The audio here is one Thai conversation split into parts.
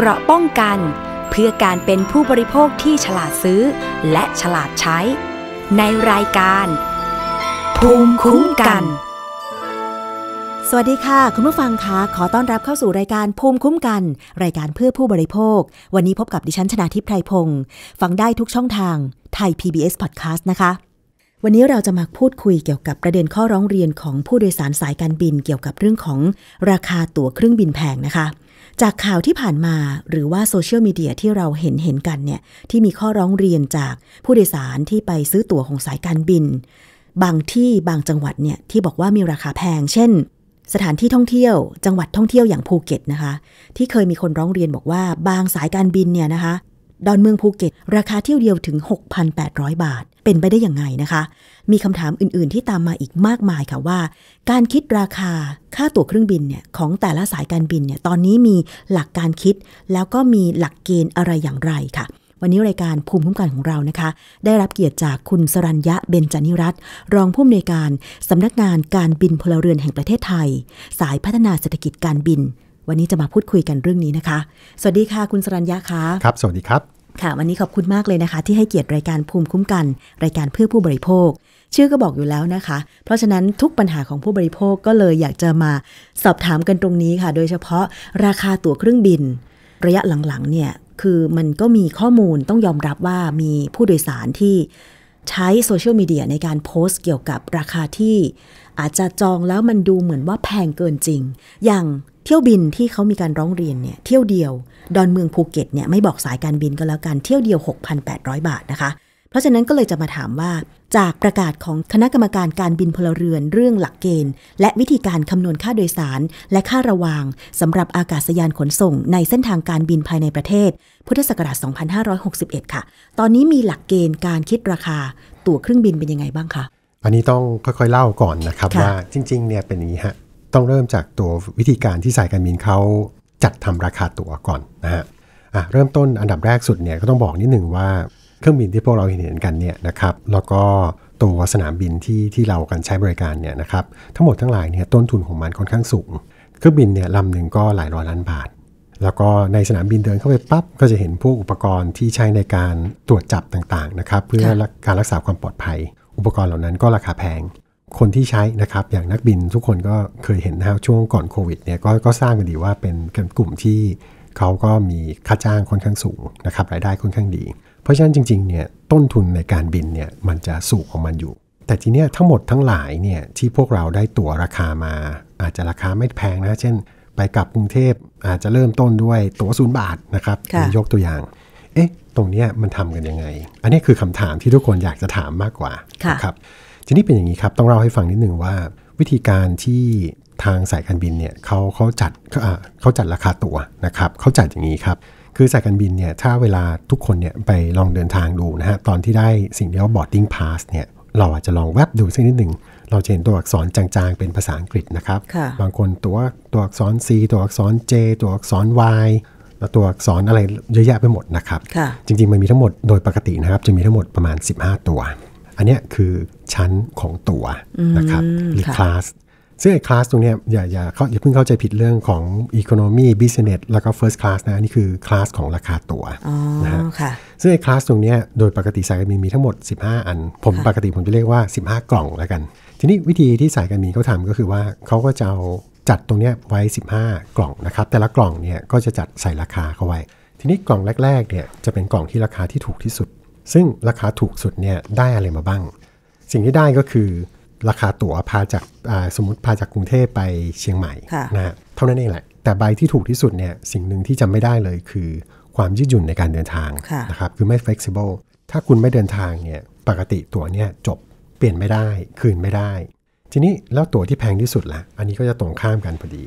เกราะป้องกันเพื่อการเป็นผู้บริโภคที่ฉลาดซื้อ และฉลาดใช้ ในรายการ ภูมิคุ้มกัน สวัสดีค่ะ คุณผู้ฟังคะขอต้อนรับเข้าสู่รายการภูมิคุ้มกัน รายการเพื่อผู้บริโภค วันนี้พบกับดิฉันชนาทิพย์ไพรพงศ์ฟังได้ทุกช่องทางไทย PBS Podcast นะคะ วันนี้เราจะมาพูดคุยเกี่ยวกับประเด็นข้อร้องเรียนของผู้โดยสารสายการบินเกี่ยวกับเรื่องของราคาตั๋วเครื่องบินแพงนะคะจากข่าวที่ผ่านมาหรือว่าโซเชียลมีเดียที่เราเห็นเห็นกันเนี่ยที่มีข้อร้องเรียนจากผู้โดยสารที่ไปซื้อตั๋วของสายการบิน บางที่บางจังหวัดเนี่ยที่บอกว่ามีราคาแพง เช่น สถานที่ท่องเที่ยว จังหวัดท่องเที่ยวอย่างภูเก็ตนะคะที่เคยมีคนร้องเรียนบอกว่าบางสายการบินเนี่ยนะคะดอนเมืองภูเก็ตราคาเที่ยวเดียวถึง 6,800 บาทเป็นไปได้อย่างไงนะคะ มีคำถามอื่นๆ ที่ตามมาอีกมากมายค่ะว่า การคิดราคาค่าตั๋วเครื่องบินเนี่ยของแต่ละสายการบินเนี่ยตอนนี้มีหลักการคิด แล้วก็มีหลักเกณฑ์อะไรอย่างไรค่ะ วันนี้รายการภูมิคุ้มกันของเรานะคะ ได้รับเกียรติจากคุณสรัญญะเบญจนิรัตรองผู้อำนวยการสำนักงานการบินพลเรือนแห่งประเทศไทย สายพัฒนาเศรษฐกิจการบิน วันนี้จะมาพูดคุยกันเรื่องนี้นะคะ สวัสดีค่ะ คุณสรัญญะคะครับสวัสดีครับค่ะวันนี้ขอบคุณมากเลยนะคะที่ให้เกียรติรายการภูมิคุ้มกัน รายการเพื่อผู้บริโภค ชื่อก็บอกอยู่แล้วนะคะ เพราะฉะนั้นทุกปัญหาของผู้บริโภคก็เลยอยากจะมาสอบถามกันตรงนี้ค่ะ โดยเฉพาะราคาตั๋วเครื่องบิน ระยะหลังๆเนี่ยคือมันก็มีข้อมูลต้องยอมรับว่ามีผู้โดยสารที่ใช้โซเชียลมีเดียในการโพสต์ เกี่ยวกับราคาที่ อาจจะจองแล้วมันดูเหมือนว่าแพงเกินจริง อย่างเที่ยวบินที่เขามีการร้องเรียนเนี่ยเที่ยวเดียวดอนเมืองภูเก็ตเนี่ยไม่บอกสายการบินก็แล้วกันเที่ยวเดียว 6,800 บาทนะคะ เพราะฉะนั้นก็เลยจะมาถามว่าจากประกาศของคณะกรรมการการบินพลเรือนเรื่องหลักเกณฑ์ และวิธีการคำนวณค่าโดยสาร และค่าระวางสำหรับอากาศยานขนส่งในเส้นทางการบินภายในประเทศ พุทธศักราช2561 ค่ะ ตอนนี้มีหลักเกณฑ์การคิดราคาตั๋วเครื่องบินเป็นยังไงบ้างคะอันนี้ต้องค่อยๆ เล่าก่อนนะครับว่าจริง ๆเนี่ยเป็นอย่างนี้ฮะต้องเริ่มจากตัววิธีการที่สายการบินเขาจัดทำราคาตั๋วก่อนนะฮะะเริ่มต้นอันดับแรกสุดเนี่ยก็ต้องบอกนิดหนึ่งว่าเครื่องบินที่พวกเราเห็นกันเนี่ยนะครับแล้วก็ตัวสนามบินที่ที่เรากันใช้บริการเนี่ยนะครับทั้งหมดทั้งหลายเนี่ยต้นทุนของมันค่อนข้างสูงเครื่องบินเนี่ยลำหนึ่งก็หลายร้อยล้านบาท แล้วก็ในสนามบินเดินเข้าไปปั๊บก็จะเห็นพวกอุปกรณ์ที่ใช้ในการตรวจจับต่างๆนะครับเพื่อการรักษาความปลอดภัย อุปกรณ์เหล่านั้นก็ราคาแพงคนที่ใช้นะครับ อย่างนักบินทุกคนก็เคยเห็นนะครับช่วงก่อนโควิดเนี่ยกก็สร้างกันดีว่าเป็นกลุ่มที่เขาก็มีค่าจ้างค่อนข้างสูงนะครับรายได้ค่อนข้างดี เพราะฉะนั้นจริงๆ เนี่ยต้นทุนในการบินเนี่ยมันจะสูงของมันอยู่ แต่ทีเนี้ยทั้งหมดทั้งหลายเนี่ยที่พวกเราได้ตั๋วราคามา อาจจะราคาไม่แพงนะ เช่นไปกลับกรุงเทพอาจจะเริ่มต้นด้วยตั๋วศูนย์บาทนะครับยกตัวอย่าง เอ๊ะ ตรงเนี้ยมันทำกันยังไง อันนี้คือคำถามที่ทุกคนอยากจะถามมากกว่านะครับทีนี้เป็นอย่างนี้ครับต้องเล่าให้ฟังนิดหนึ่งว่าวิธีการที่ทางสายการบินเนี่ยเขาเขาจัดเขาจัดราคาตั๋วนะครับเขาจัดอย่างนี้ครับ คือสายการบินเนี่ยถ้าเวลาทุกคนเนี่ยไปลองเดินทางดูนะฮะตอนที่ได้สิ่งเรีกว่าบอร์ด i งพาสเนี่ยเราอาจจะลองแวบดูสักนิดหนึ่งเราจะเห็นตัวอักษรจางๆ เป็นภาษาอังกฤษนะครับ บางคนตัวตัวอักษร C ตัวอักษร J ตัวอักษร Y แล้วตัวอักษรอะไรเยอะแยะไปหมดนะครับจริง ๆมันมีทั้งหมดโดยปกตินะครับ จะมีทั้งหมดประมาณ 15 ตัวอันนี้คือชั้นของตัวนะครับ หรือคลาส ซึ่งไอ้คลาสตรงนี้อย่าอย่าเขาอย่าเพิ่งเข้าใจผิดเรื่องของอีโคโนมี่บิสเนสแล้วก็เฟิร์สคลาสนะนี่คือคลาสของราคาตั๋วนะฮะซึ่งไอ้คลาสตรงนี้โดยปกติสายการบินมีทั้งหมด 15 อัน ผมปกติผมจะเรียกว่า 15 กล่องแล้วกัน ทีนี้วิธีที่สายการบินเขาทำก็คือว่าเขาก็จะเอาจัดตรงนี้ไว้ 15 กล่องนะครับ แต่ละกล่องเนี่ยก็จะจัดใส่ราคาเข้าไว้ ทีนี้กล่องแรกๆเนี่ยจะเป็นกล่องที่ราคาที่ถูกที่สุดซึ่งราคาถูกสุดเนี่ยได้อะไรมาบ้าง สิ่งที่ได้ก็คือราคาตั๋วพาจากสมมติพาจากกรุงเทพไปเชียงใหม่นะเท่านั้นเองแหละ แต่ใบที่ถูกที่สุดเนี่ย สิ่งหนึ่งที่จำไม่ได้เลยคือความยืดหยุ่นในการเดินทางนะครับคือไม่ flexible ถ้าคุณไม่เดินทางเนี่ย ปกติตั๋วเนี่ยจบเปลี่ยนไม่ได้ คืนไม่ได้ ทีนี้แล้วตั๋วที่แพงที่สุดละ่ะ อันนี้ก็จะตรงข้ามกันพอดี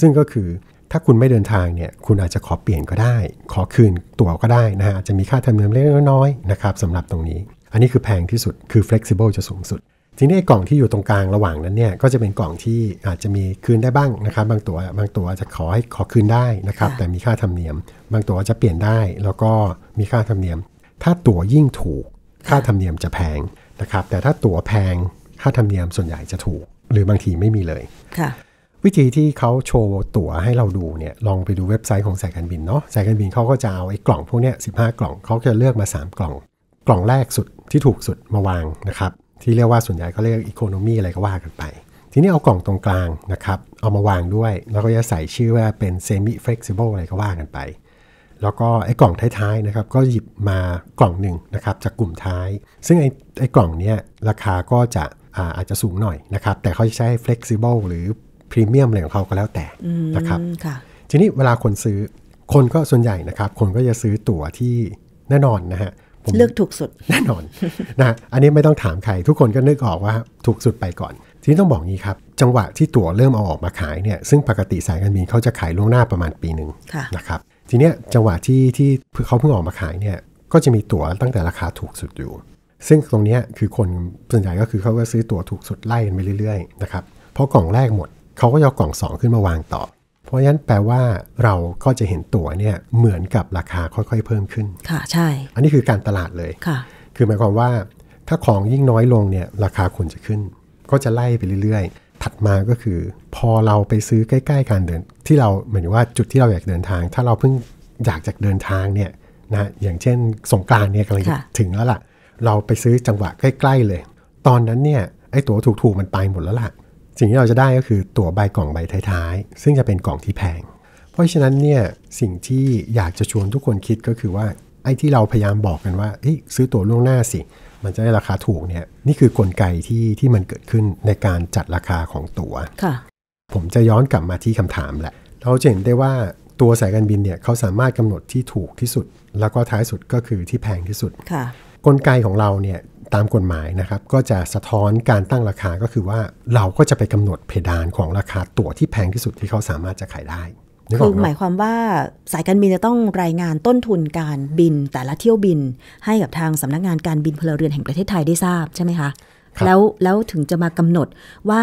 ซึ่งก็คือถ้าคุณไม่เดินทางเนี่ย คุณอาจจะขอเปลี่ยนก็ได้ ขอคืนตั๋วก็ได้นะฮะ จะมีค่าธรรมเนียมเล็กน้อยนะครับสำหรับตรงนี้ อันนี้คือแพงที่สุด คือ flexible จะสูงสุด ทีนี้กล่องที่อยู่ตรงกลางระหว่างนั้นเนี่ย ก็จะเป็นกล่องที่อาจจะมีคืนได้บ้างนะครับ บางตัวบางตัวจะขอให้ขอคืนได้นะครับ แต่มีค่าธรรมเนียม บางตัวจะเปลี่ยนได้ แล้วก็มีค่าธรรมเนียม ถ้าตั๋วยิ่งถูก ค่าธรรมเนียมจะแพงนะครับ แต่ถ้าตั๋วแพง ค่าธรรมเนียมส่วนใหญ่จะถูก หรือบางทีไม่มีเลยวิธีที่เขาโชว์ตั๋วให้เราดูเนี่ย ลองไปดูเว็บไซต์ของสายการบินเนาะ สายการบินเขาก็จะเอาไอ้กล่องพวกเนี้ยสิกล่อง เขาจะเลือกมา 3 กล่อง กล่องแรกสุดที่ถูกสุดมาวางนะครับ ที่เรียกว่าส่วนใหญ่ก็เรียกอีโคโนมีอะไรก็ว่ากันไป ทีนี้เอากล่องตรงกลางนะครับ เอามาวางด้วย แล้วก็จะใส่ชื่อว่าเป็นเซมิเฟกซิเบิลอะไรก็ว่ากันไป แล้วก็ไอ้กล่องท้ายๆนะครับ ก็หยิบมากล่องหนึ่งนะครับจากกลุ่มท้าย ซึ่งไอ้ไอ้กล่องเนี้ยราคาก็จะอาจจะสูงหน่อยนะครับ แต่เขาใช้ flexible หรือพรีเมียมอะไรของเขาก็แล้วแต่ นะครับ ทีนี้เวลาคนซื้อคนก็ส่วนใหญ่นะครับคนก็จะซื้อตั๋วที่แน่นอนนะฮะ เลือกถูกสุดแน่นอนนะอันนี้ไม่ต้องถามใคร ทุกคนก็นึกออกว่า ถูกสุดไปก่อน ทีนี้ต้องบอกงี้ครับ จังหวะที่ตั๋วเริ่มเอาออกมาขายเนี่ยซึ่งปกติสายการบินเขาจะขายล่วงหน้าประมาณปีหนึ่งนะครับทีนี้จังหวะที่ที่เขาเพิ่งออกมาขายเนี่ยก็จะมีตั๋วตั้งแต่ราคาถูกสุดอยู่ ซึ่งตรงนี้คือคนส่วนใหญ่ก็คือเขาก็ซื้อตั๋วถูกสุดไล่กันไปเรื่อยๆนะครับเพราะกล่องแรกหมดเขาก็ยกกล่อง 2 ขึ้นมาวางต่อ เพราะฉะนั้น แปลว่าเราก็จะเห็นตั๋วเนี่ยเหมือนกับราคาค่อยๆ เพิ่มขึ้น ค่ะใช่ อันนี้คือการตลาดเลย ค่ะ คือหมายความว่า ถ้าของยิ่งน้อยลงเนี่ยราคาควรจะขึ้น ก็จะไล่ไปเรื่อยๆ ถัดมาก็คือพอเราไปซื้อใกล้ ๆ การเดิน ที่เราเหมือนว่าจุดที่เราอยากเดินทาง ถ้าเราเพิ่งอยากจะเดินทางเนี่ยนะอย่างเช่น สงการเนี่ยกำลังจะถึงแล้วล่ะ เราไปซื้อจังหวะใกล้ ๆเลย ตอนนั้นเนี่ยไอ้ตั๋วถูกๆมันไปหมดแล้วล่ะสิ่งที่เราจะได้ก็คือตั๋วใบกล่องใบท้ายๆ ซึ่งจะเป็นกล่องที่แพง เพราะฉะนั้นเนี่ยสิ่งที่อยากจะชวนทุกคนคิดก็คือว่า ไอ้ที่เราพยายามบอกกันว่าซื้อตั๋วล่วงหน้าสิ มันจะได้ราคาถูกเนี่ยนี่คือกลไกที่ที่มันเกิดขึ้นในการจัดราคาของตัว๋วผมจะย้อนกลับมาที่คำถามแหละเราจะเห็นได้ว่าตัวสายการบินเนี่ยเขาสามารถกำหนดที่ถูกที่สุด แล้วก็ท้ายสุดก็คือที่แพงที่สุดกลไกของเราเนี่ยตามกฎหมายนะครับก็จะสะท้อนการตั้งราคาก็คือว่าเราก็จะไปกำหนดเพดานของราคาตั๋วที่แพงที่สุดที่เขาสามารถจะขายได้คือหมายความว่าสายการบินจะต้องรายงานต้นทุนการบินแต่ละเที่ยวบิน ให้กับทางสำนักงานการบินพลเรือนแห่งประเทศไทยได้ทราบใช่ไหมคะคแล้วแล้วถึงจะมากำหนดว่า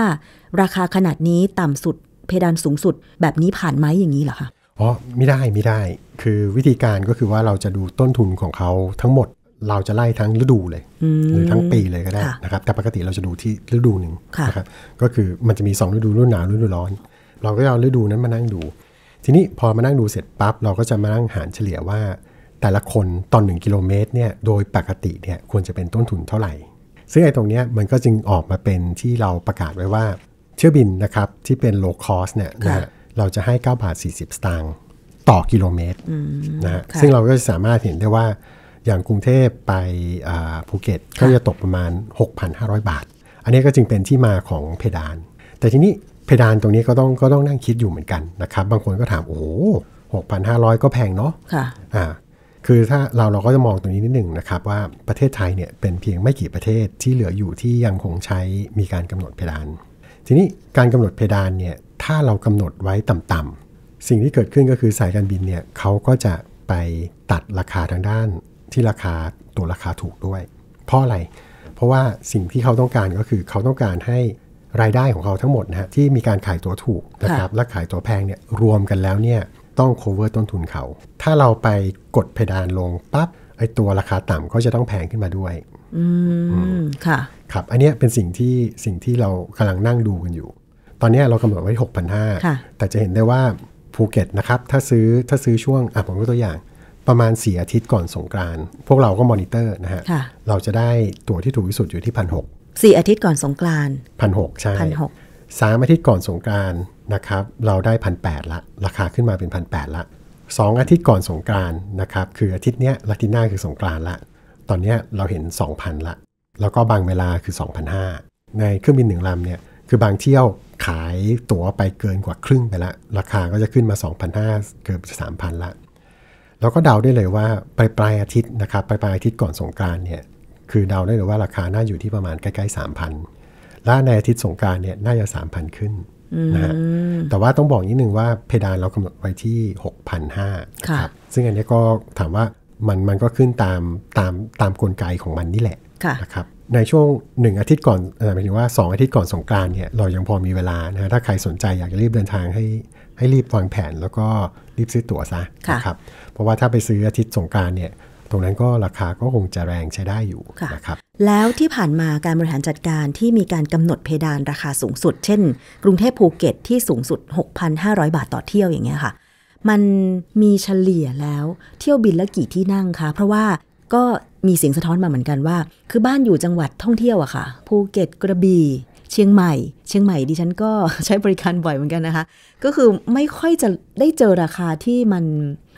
ราคาขนาดนี้ต่ำสุด เพดานสูงสุด แบบนี้ผ่านไหมอย่างนี้เหรอคะอ๋อไม่ได้ไม่ได้คือวิธีการก็คือว่าเราจะดูต้นทุนของเขาทั้งหมดเราจะไล่ทั้งฤดูเลยหรือทั้งปีเลยก็ได้นะครับแต่ปกติเราจะดูที่ฤดูหนึ่งนะครับก็คือมันจะมี 2 ฤดูฤดูหนาวฤดูร้อน เราก็เอาฤดูนั้นมานั่งดู ทีนี้พอมานั่งดูเสร็จปั๊บเราก็จะมานั่งหารเฉลี่ยว่า แต่ละคนตอน1กิโลเมตรเนี่ยโดยปกติเนี่ยควรจะเป็นต้นทุนเท่าไหร่ซึ่งไอ้ตรงเนี้ยมันก็จึงออกมาเป็นที่เราประกาศไว้ว่าเที่ยวบินนะครับที่เป็นโลคอสเนี่ยนะเราจะให้9บาท40สตางค์ต่อกิโลเมตรนะซึ่งเราก็สามารถเห็นได้ว่าอย่างกรุงเทพไปภูเก็ตก็จะตกประมาณ 6,500 บาท อันนี้ก็จึงเป็นที่มาของเพดาน แต่ทีนี้เพดานตรงนี้ก็ต้องก็ต้องนั่งคิดอยู่เหมือนกันนะครับ บางคนก็ถามโอ้หกพันห้าร้อยก็แพงเนาะ ค่ะ อ่า คือถ้าเราเราก็จะมองตรงนี้นิดหนึ่งนะครับว่าประเทศไทยเนี่ยเป็นเพียงไม่กี่ประเทศที่เหลืออยู่ที่ยังคงใช้มีการกำหนดเพดาน ทีนี้การกำหนดเพดานเนี่ยถ้าเรากำหนดไว้ต่ำๆ สิ่งที่เกิดขึ้นก็คือสายการบินเนี่ยเขาก็จะไปตัดราคาทางด้านที่ราคาตัวราคาถูกด้วยเพราะอะไร เพราะว่าสิ่งที่เขาต้องการก็คือเขาต้องการให้รายได้ของเขาทั้งหมดนะฮะที่มีการขายตัวถูกนะครับและขายตัวแพงเนี่ยรวมกันแล้วเนี่ยต้อง cover ต้นทุนเขา ถ้าเราไปกดเพดานลงปั๊บไอตัวราคาต่ำก็จะต้องแพงขึ้นมาด้วยอืมค่ะ ครับ อันนี้เป็นสิ่งที่สิ่งที่เรากำลังนั่งดูกันอยู่ ตอนนี้เรากำหนดไว้ 6,500 แต่จะเห็นได้ว่าภูเก็ตนะครับถ้าซื้อถ้าซื้อช่วงอ่ะผมยกตัวอย่างประมาณสี่อาทิตย์ก่อนสงกรานพวกเราก็มอนิเตอร์นะฮะะเราจะได้ตั๋วที่ถูกที่สุดอยู่ที่พันหกสี่อาทิตย์ก่อนสงกรานพันหกใช่พันหกสามอาทิตย์ก่อนสงกรานนะครับเราได้พันแปดละ ราคาขึ้นมาเป็นพันแปดละสองอาทิตย์ก่อนสงกรานนะครับคืออาทิตย์เนี้ยลาติน่าคือสงกรานละตอนเนี้ยเราเห็นสองพันละ แล้วก็บางเวลาคือสองพันห้าในเครื่องบินหนึ่งลำเนี่ยคือบางเที่ยวขายตั๋วไปเกินกว่าครึ่งไปละราคาก็จะขึ้นมาสองพันห้าเกือบจะมพันละเราก็เดาได้เลยว่าปลายปลายอาทิตย์นะครับ ปลายปลายอาทิตย์ก่อนสงการเนี่ยคือเดาได้เลยว่าราคาน่าอยู่ที่ประมาณใกล้ๆสามพันและในอาทิตย์สงการเนี่ยน่าจะสามพันขึ้นนะฮะแต่ว่าต้องบอกนิดนึงว่าเพดานเรากำหนดไว้ที่หกพันห้าครับซึ่งอันนี้ก็ถามว่ามันมันก็ขึ้นตามตามตามกลไกของมันนี่แหละนะครับ ในช่วง1อาทิตย์ก่อนหมายถึงว่า2อาทิตย์ก่อนสงการเนี่ยเรายังพอมีเวลานะถ้าใครสนใจอยากจะรีบเดินทางให้ให้รีบวางแผนแล้วก็รีบซื้อตั๋วซะนะครับเพราะว่าถ้าไปซื้ออาทิตย์สงการเนี่ย ตรงนั้นก็ราคาก็คงจะแรงใช้ได้อยู่นะครับ แล้วที่ผ่านมาการบริหารจัดการที่มีการกำหนดเพดานราคาสูงสุด เช่น กรุงเทพภูเก็ตที่สูงสุด 6,500 บาทต่อเที่ยวอย่างเงี้ยค่ะ มันมีเฉลี่ยแล้วเที่ยวบินละกี่ที่นั่งคะ เพราะว่า ก็มีเสียงสะท้อนมาเหมือนกันว่า คือบ้านอยู่จังหวัดท่องเที่ยวอะค่ะ ภูเก็ตกระบี่เชียงใหม่ เชียงใหม่ดิฉันก็ใช้บริการบ่อยเหมือนกันนะคะ ก็คือไม่ค่อยจะได้เจอราคาที่มัน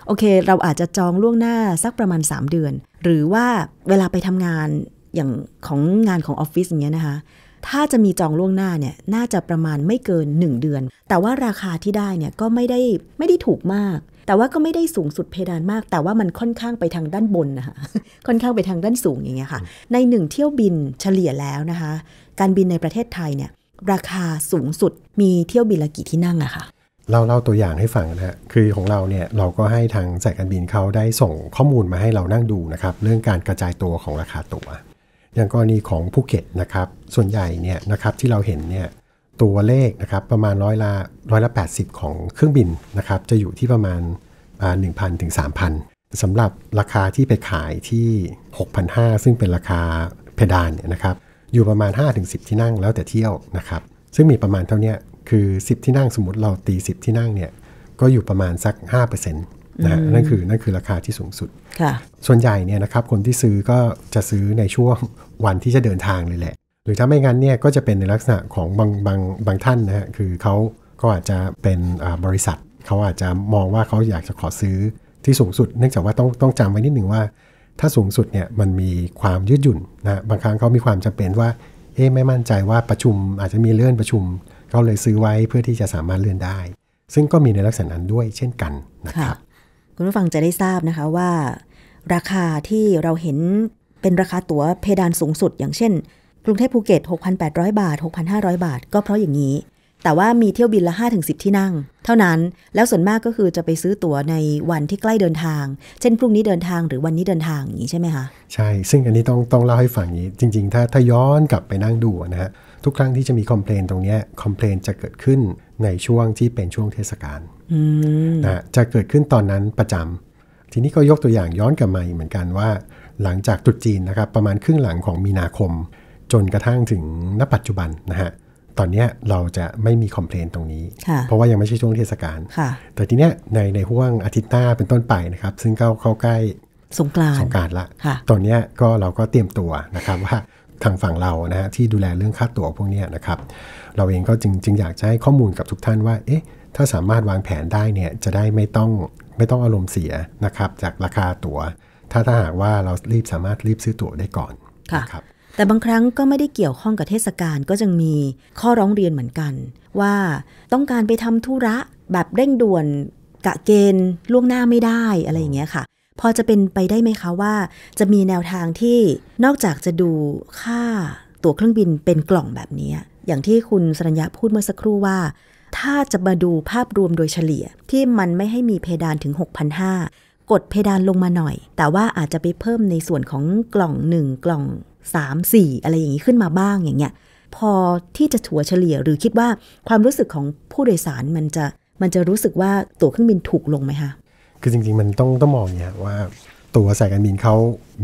โอเค เราอาจจะจองล่วงหน้าสักประมาณ 3 เดือน หรือว่าเวลาไปทำงานอย่างของงานของออฟฟิศอย่างเงี้ยนะคะถ้าจะมีจองล่วงหน้าเนี่ยน่าจะประมาณไม่เกิน 1 เดือน แต่ว่าราคาที่ได้เนี่ยก็ไม่ได้ไม่ได้ถูกมาก แต่ว่าก็ไม่ได้สูงสุดเพดานมาก แต่ว่ามันค่อนข้างไปทางด้านบนนะคะค่อนข้างไปทางด้านสูงอย่างเงี้ยค่ะ ในหนึ่งเที่ยวบินเฉลี่ยแล้วนะคะ การบินในประเทศไทยเนี่ยราคาสูงสุดมีเที่ยวบินละกี่ที่นั่งอะคะเล่าเล่าตัวอย่างให้ฟังนะฮะ คือของเราเนี่ยเราก็ให้ทางสายการบินเขาได้ส่งข้อมูลมาให้เรานั่งดูนะครับเรื่องการกระจายตัวของราคาตัว๋ว อย่างกรณีของภูเก็ตนะครับ ส่วนใหญ่เนี่ยนะครับที่เราเห็นเนี่ยตัวเลขนะครับประมาณร้อยละร้อยละแปของเครื่องบินนะครับจะอยู่ที่ประมาณหนึ่งพันถึงสามพันสำหรับราคาที่ไปขายที่ 6,500ซึ่งเป็นราคาเพดานเนี่ยนะครับอยู่ประมาณ 5-10 ที่นั่งแล้วแต่เที่ยวนะครับซึ่งมีประมาณเท่านี้คือ10ที่นั่งสมมติเราตี10ที่นั่งเนี่ยก็อยู่ประมาณสัก5%นะนั่นคือนั่นคือราคาที่สูงสุดส่วนใหญ่เนี่ยนะครับคนที่ซื้อก็จะซื้อในช่วงวันที่จะเดินทางเลยแหละหรือถ้าไม่งั้นเนี่ย ก็จะเป็นในลักษณะของบางบางบางท่านนะฮะคือเขาก็อาจจะเป็นบริษัทเขาอาจจะมองว่าเขาอยากจะขอซื้อที่สูงสุดเนื่องจากว่าต้องต้องจำไว้นิดหนึ่งว่า ถ้าสูงสุดเนี่ยมันมีความยืดหยุ่นนะบางครั้งเขามีความจำเป็นว่าเอ๊ไม่มั่นใจว่าประชุมอาจจะมีเลื่อนประชุมก็เลยซื้อไว้เพื่อที่จะสามารถเลื่อนได้ ซึ่งก็มีในลักษณะนั้นด้วยเช่นกันนะครับ คุณผู้ฟังจะได้ทราบนะคะว่า ราคาที่เราเห็นเป็นราคาตั๋วเพดานสูงสุด อย่างเช่นกรุงเทพภูเก็ต6,800 บาท 6,500 บาท ก็เพราะอย่างนี้ แต่ว่ามีเที่ยวบินละ 5-10 ที่นั่ง เท่านั้น แล้วส่วนมากก็คือจะไปซื้อตั๋วในวันที่ใกล้เดินทาง เช่นพรุ่งนี้เดินทางหรือวันนี้เดินทางอย่างนี้ใช่ไหมคะใช่ ซึ่งอันนี้ต้องต้องเล่าให้ฟังนี้จริง ๆ ถ้าถ้าย้อนกลับไปนั่งดูนะฮะทุกครั้งที่จะมีคอมเพลนตรงนี้คอมเพลนจะเกิดขึ้นในช่วงที่เป็นช่วงเทศกาลนะจะเกิดขึ้นตอนนั้นประจำทีนี้ก็ยกตัวอย่างย้อนกลับมาเหมือนกันว่า หลังจากตุดจีนนะครับ ประมาณครึ่งหลังของมีนาคม จนกระทั่งถึงณปัจจุบันนะฮะตอนนี้เราจะไม่มีคอมเพลนตรงนี้ เพราะว่ายังไม่ใช่ช่วงเทศกาลแต่ทีเนี้ยในในห่วงอาทิตย์หน้าเป็นต้นไปนะครับ ซึ่งเข้าเข้าใกล้สงกรานต์สงการละตอนนี้ก็เราก็เตรียมตัวนะครับว่าทางฝั่งเรานะฮะที่ดูแลเรื่องค่าตั๋วพวกนี้นะครับ เราเองก็จึงจึงอยากจะให้ข้อมูลกับทุกท่านว่าเอ๊ะถ้าสามารถวางแผนได้เนี่ยจะได้ไม่ต้องไม่ต้องอารมณ์เสียนะครับจากราคาตัว๋วถ้าถ้าหากว่าเรารีบสามารถรีบซื้อตั๋วได้ก่อนค่ะคแต่บางครั้งก็ไม่ได้เกี่ยวข้องกับเทศกาลก็จึงมีข้อร้องเรียนเหมือนกัน ว่าต้องการไปทำธุระแบบเร่งด่วนกะเกณฑ์ล่วงหน้าไม่ได้อะไรอย่างเงี้ยค่ะพอจะเป็นไปได้ไหมคะว่า จะมีแนวทางที่นอกจากจะดูค่าตั๋วเครื่องบินเป็นกล่องแบบนี้อย่างที่คุณสรัญญาพูดเมื่อสักครู่ว่า ถ้าจะมาดูภาพรวมโดยเฉลี่ยที่มันไม่ให้มีเพดานถึง6,500กดเพดานลงมาหน่อย แต่ว่าอาจจะไปเพิ่มในส่วนของกล่อง1กล่อง3 4 อะไรอย่างนี้ขึ้นมาบ้างอย่างเงี้ยพอที่จะถัวเฉลี่ยหรือคิดว่าความรู้สึกของผู้โดยสารมันจะมันจะรู้สึกว่าตั๋วเครื่องบินถูกลงไหมคะคือจริงๆมันต้องต้องมองเนี่ยว่าตัวสายการบินเขา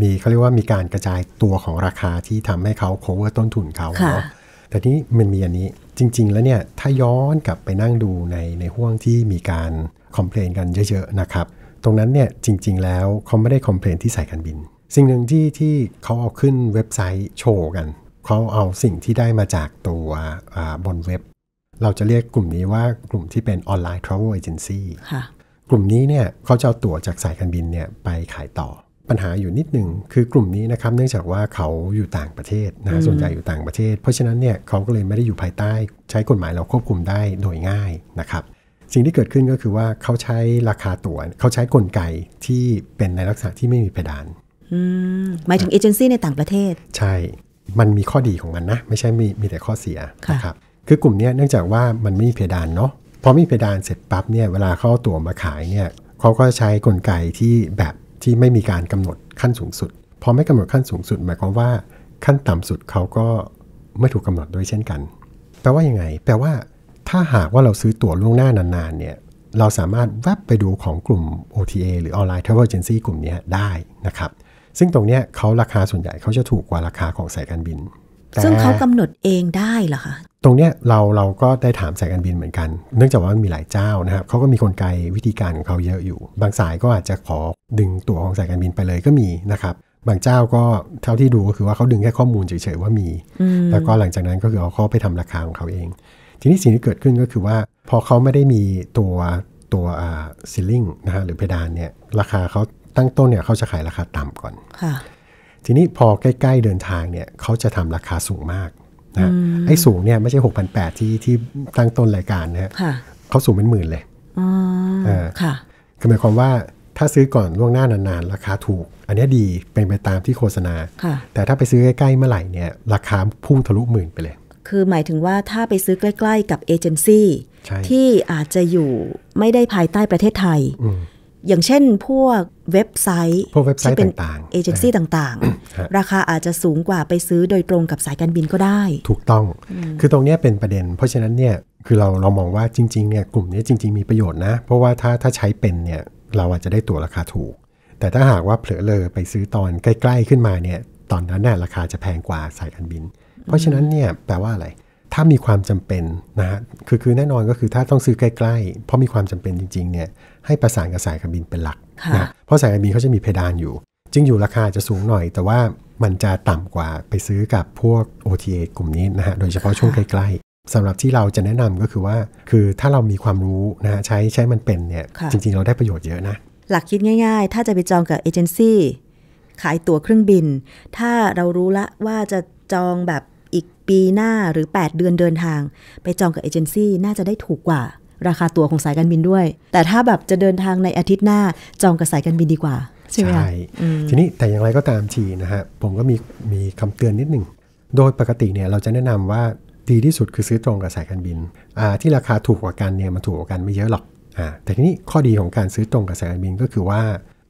มีเขาเรียกว่ามีการกระจายตัวของราคาที่ทำให้เขา cover ต้นทุนเขาเนาะแต่นี่มันมีอันนี้จริงๆ แล้วเนี่ยถ้าย้อนกลับไปนั่งดูในในห่วงที่มีการคอมเพลนกันเยอะ ๆ นะครับ ตรงนั้นเนี่ยจริง ๆแล้วเขาไม่ได้คอมเพลนที่สายการบินสิ่งหนึ่งที่ที่เขาเอาขึ้นเว็บไซต์โชว์กัน เขาเอาสิ่งที่ได้มาจากตัวบนเว็บ เราจะเรียกกลุ่มนี้ว่ากลุ่มที่เป็นออนไลน์ทราเวลเอเจนซี่กลุ่มนี้เนี่ยเขาจะเอาตั๋วจากสายการบินเนี่ยไปขายต่อ ปัญหาอยู่นิดหนึ่ง คือกลุ่มนี้นะครับเนื่องจากว่าเขาอยู่ต่างประเทศนะส่วนใหญ่อยู่ต่างประเทศ เพราะฉะนั้นเนี่ยเขาก็เลยไม่ได้อยู่ภายใต้ ใช้กฎหมายเราควบคุมได้โดยง่ายนะครับสิ่งที่เกิดขึ้นก็คือว่าเขาใช้ราคาตัว๋วเขาใช้กลไกที่เป็นในลักษณะที่ไม่มีเพดานหมายถึงเอเจนซี่ในต่างประเทศ ใช่มันมีข้อดีของมันนะไม่ใช่มีมีแต่ข้อเสียนะครับคือกลุ่มนี้เนื่องจากว่ามันไม่มีเพดานเนาะพอมีเพดานเสร็จปั๊บเนี่ยเวลาเข้าตั๋วมาขายเนี่ยเขาก็ใช้กลไกที่แบบที่ไม่มีการกำหนดขั้นสูงสุด พอไม่กำหนดขั้นสูงสุด หมายความว่าขั้นต่ำสุดเขาก็ไม่ถูกกาหนดด้วยเช่นกันแปลว่ายังไง แปลว่าถ้าหากว่าเราซื้อตั๋วล่วงหน้านานๆเนี่ยเราสามารถแวบไปดูของกลุ่ม OTA หรืออนไลน์ e ท r ร์ e l เจนซี่กลุ่มนี้ได้นะครับ ซึ่งตรงนี้เขาราคาส่วนใหญ่เขาจะถูกกว่าราคาของสายการบินซึ่งเขากำหนดเองได้เหรอคะตรงเนี้ยเราเราก็ได้ถามสายการบินเหมือนกัน เนื่องจากว่ามันมีหลายเจ้านะครับเขาก็มีกลไกวิธีการของเขาเยอะอยู่ บางสายก็อาจจะขอดึงตั๋วของสายการบินไปเลยก็มีนะครับ บางเจ้าก็เท่าที่ดูก็ คือว่าเขาดึงแค่ข้อมูลเฉยๆว่ามีแล้วก็หลังจากนั้นก็คือเอาเขาไปทำราคาของเขาเอง ทีนี้สิ่งที่เกิดขึ้นก็คือว่า พอเขาไม่ได้มีตัวตัวซิลลิงนะฮะหรือเพดานเนี่ยราคาเขาตั้งต้นเนี่ยเขาจะขายราคาต่ำก่อนทีนี้พอใกล้ๆเดินทาง เนี่ยเขาจะทำราคาสูงมากนะไอ้สูงเนี่ยไม่ใช่หกพันแปดที่ที่ตั้งต้นรายการนะเขาสูงเป็นหมื่นเลยอ่าค่ะคือหมายความว่าถ้าซื้อก่อนล่วงหน้านานๆ ราคาถูก อันนี้ดีเป็นไปตามที่โฆษณา แต่ถ้าไปซื้อใกล้ๆ เมื่อไหร่เนี่ยราคาพุ่งทะลุหมื่นไปเลย คือหมายถึงว่าถ้าไปซื้อใกล้ๆ กับเอเจนซี่ที่อาจจะอยู่ไม่ได้ภายใต้ประเทศไทยอย่างเช่นพวกเว็บไซต์พวกเว็บไซต์ต่างๆเอเจนซี่ต่าง ๆ ราคาอาจจะสูงกว่าไปซื้อโดยตรงกับสายการบินก็ได้ ถูกต้อง คือตรงนี้เป็นประเด็น เพราะฉะนั้นเนี่ยคือเราเรามองว่าจริงๆเนี่ยกลุ่มนี้จริง ๆ มีประโยชน์นะ เพราะว่าถ้าถ้าใช้เป็นเนี่ยเราอาจจะได้ตั๋วราคาถูก แต่ถ้าหากว่าเผลอเลยไปซื้อตอนใกล้ ๆ ขึ้นมาเนี่ยตอนนั้นน่ราคาจะแพงกว่าสายการบิน เพราะฉะนั้นเนี่ยแปลว่าอะไรถ้ามีความจำเป็นนะฮะ คือคือแน่นอนก็คือถ้าต้องซื้อใกล้ ๆ เพราะมีความจำเป็นจริงๆ เนี่ย ให้ประสานกับสายการบินเป็นหลักนะเพราะสายการบินเขาจะมีเพดานอยู่ จึงอยู่ราคาจะสูงหน่อย แต่ว่ามันจะต่ำกว่าไปซื้อกับพวก OTA กลุ่มนี้นะฮะ โดยเฉพาะช่วงใกล้ ๆ สำหรับที่เราจะแนะนำก็คือว่า คือถ้าเรามีความรู้นะใช้ใช้มันเป็นเนี่ย จริง ๆ เราได้ประโยชน์เยอะนะ หลักคิดง่าย ๆ ถ้าจะไปจองกับเอเจนซี่ขายตั๋วเครื่องบิน ถ้าเรารู้ละว่าจะจองแบบอีกปีหน้าหรือ 8 เดือนเดินทาง ไปจองกับเอเจนซี่น่าจะได้ถูกกว่า ราคาตั๋วของ สายการบินด้วย แต่ถ้าแบบจะเดินทางในอาทิตย์หน้าจองกับสายการบินดีกว่า ใช่ไหมใช่ทีนี้แต่อย่างไรก็ตามทีนะฮะผมก็มีมีคำเตือนนิดหนึ่ง โดยปกติเนี่ยเราจะแนะนำว่าดีที่สุดคือซื้อตรงกับสายการบิน ที่ราคาถูกกว่ากันเนี่ยมันถูกกว่ากันไม่เยอะหรอกอแต่ทีนี้ข้อดีของการซื้อตรงกับสายการบินก็คือว่า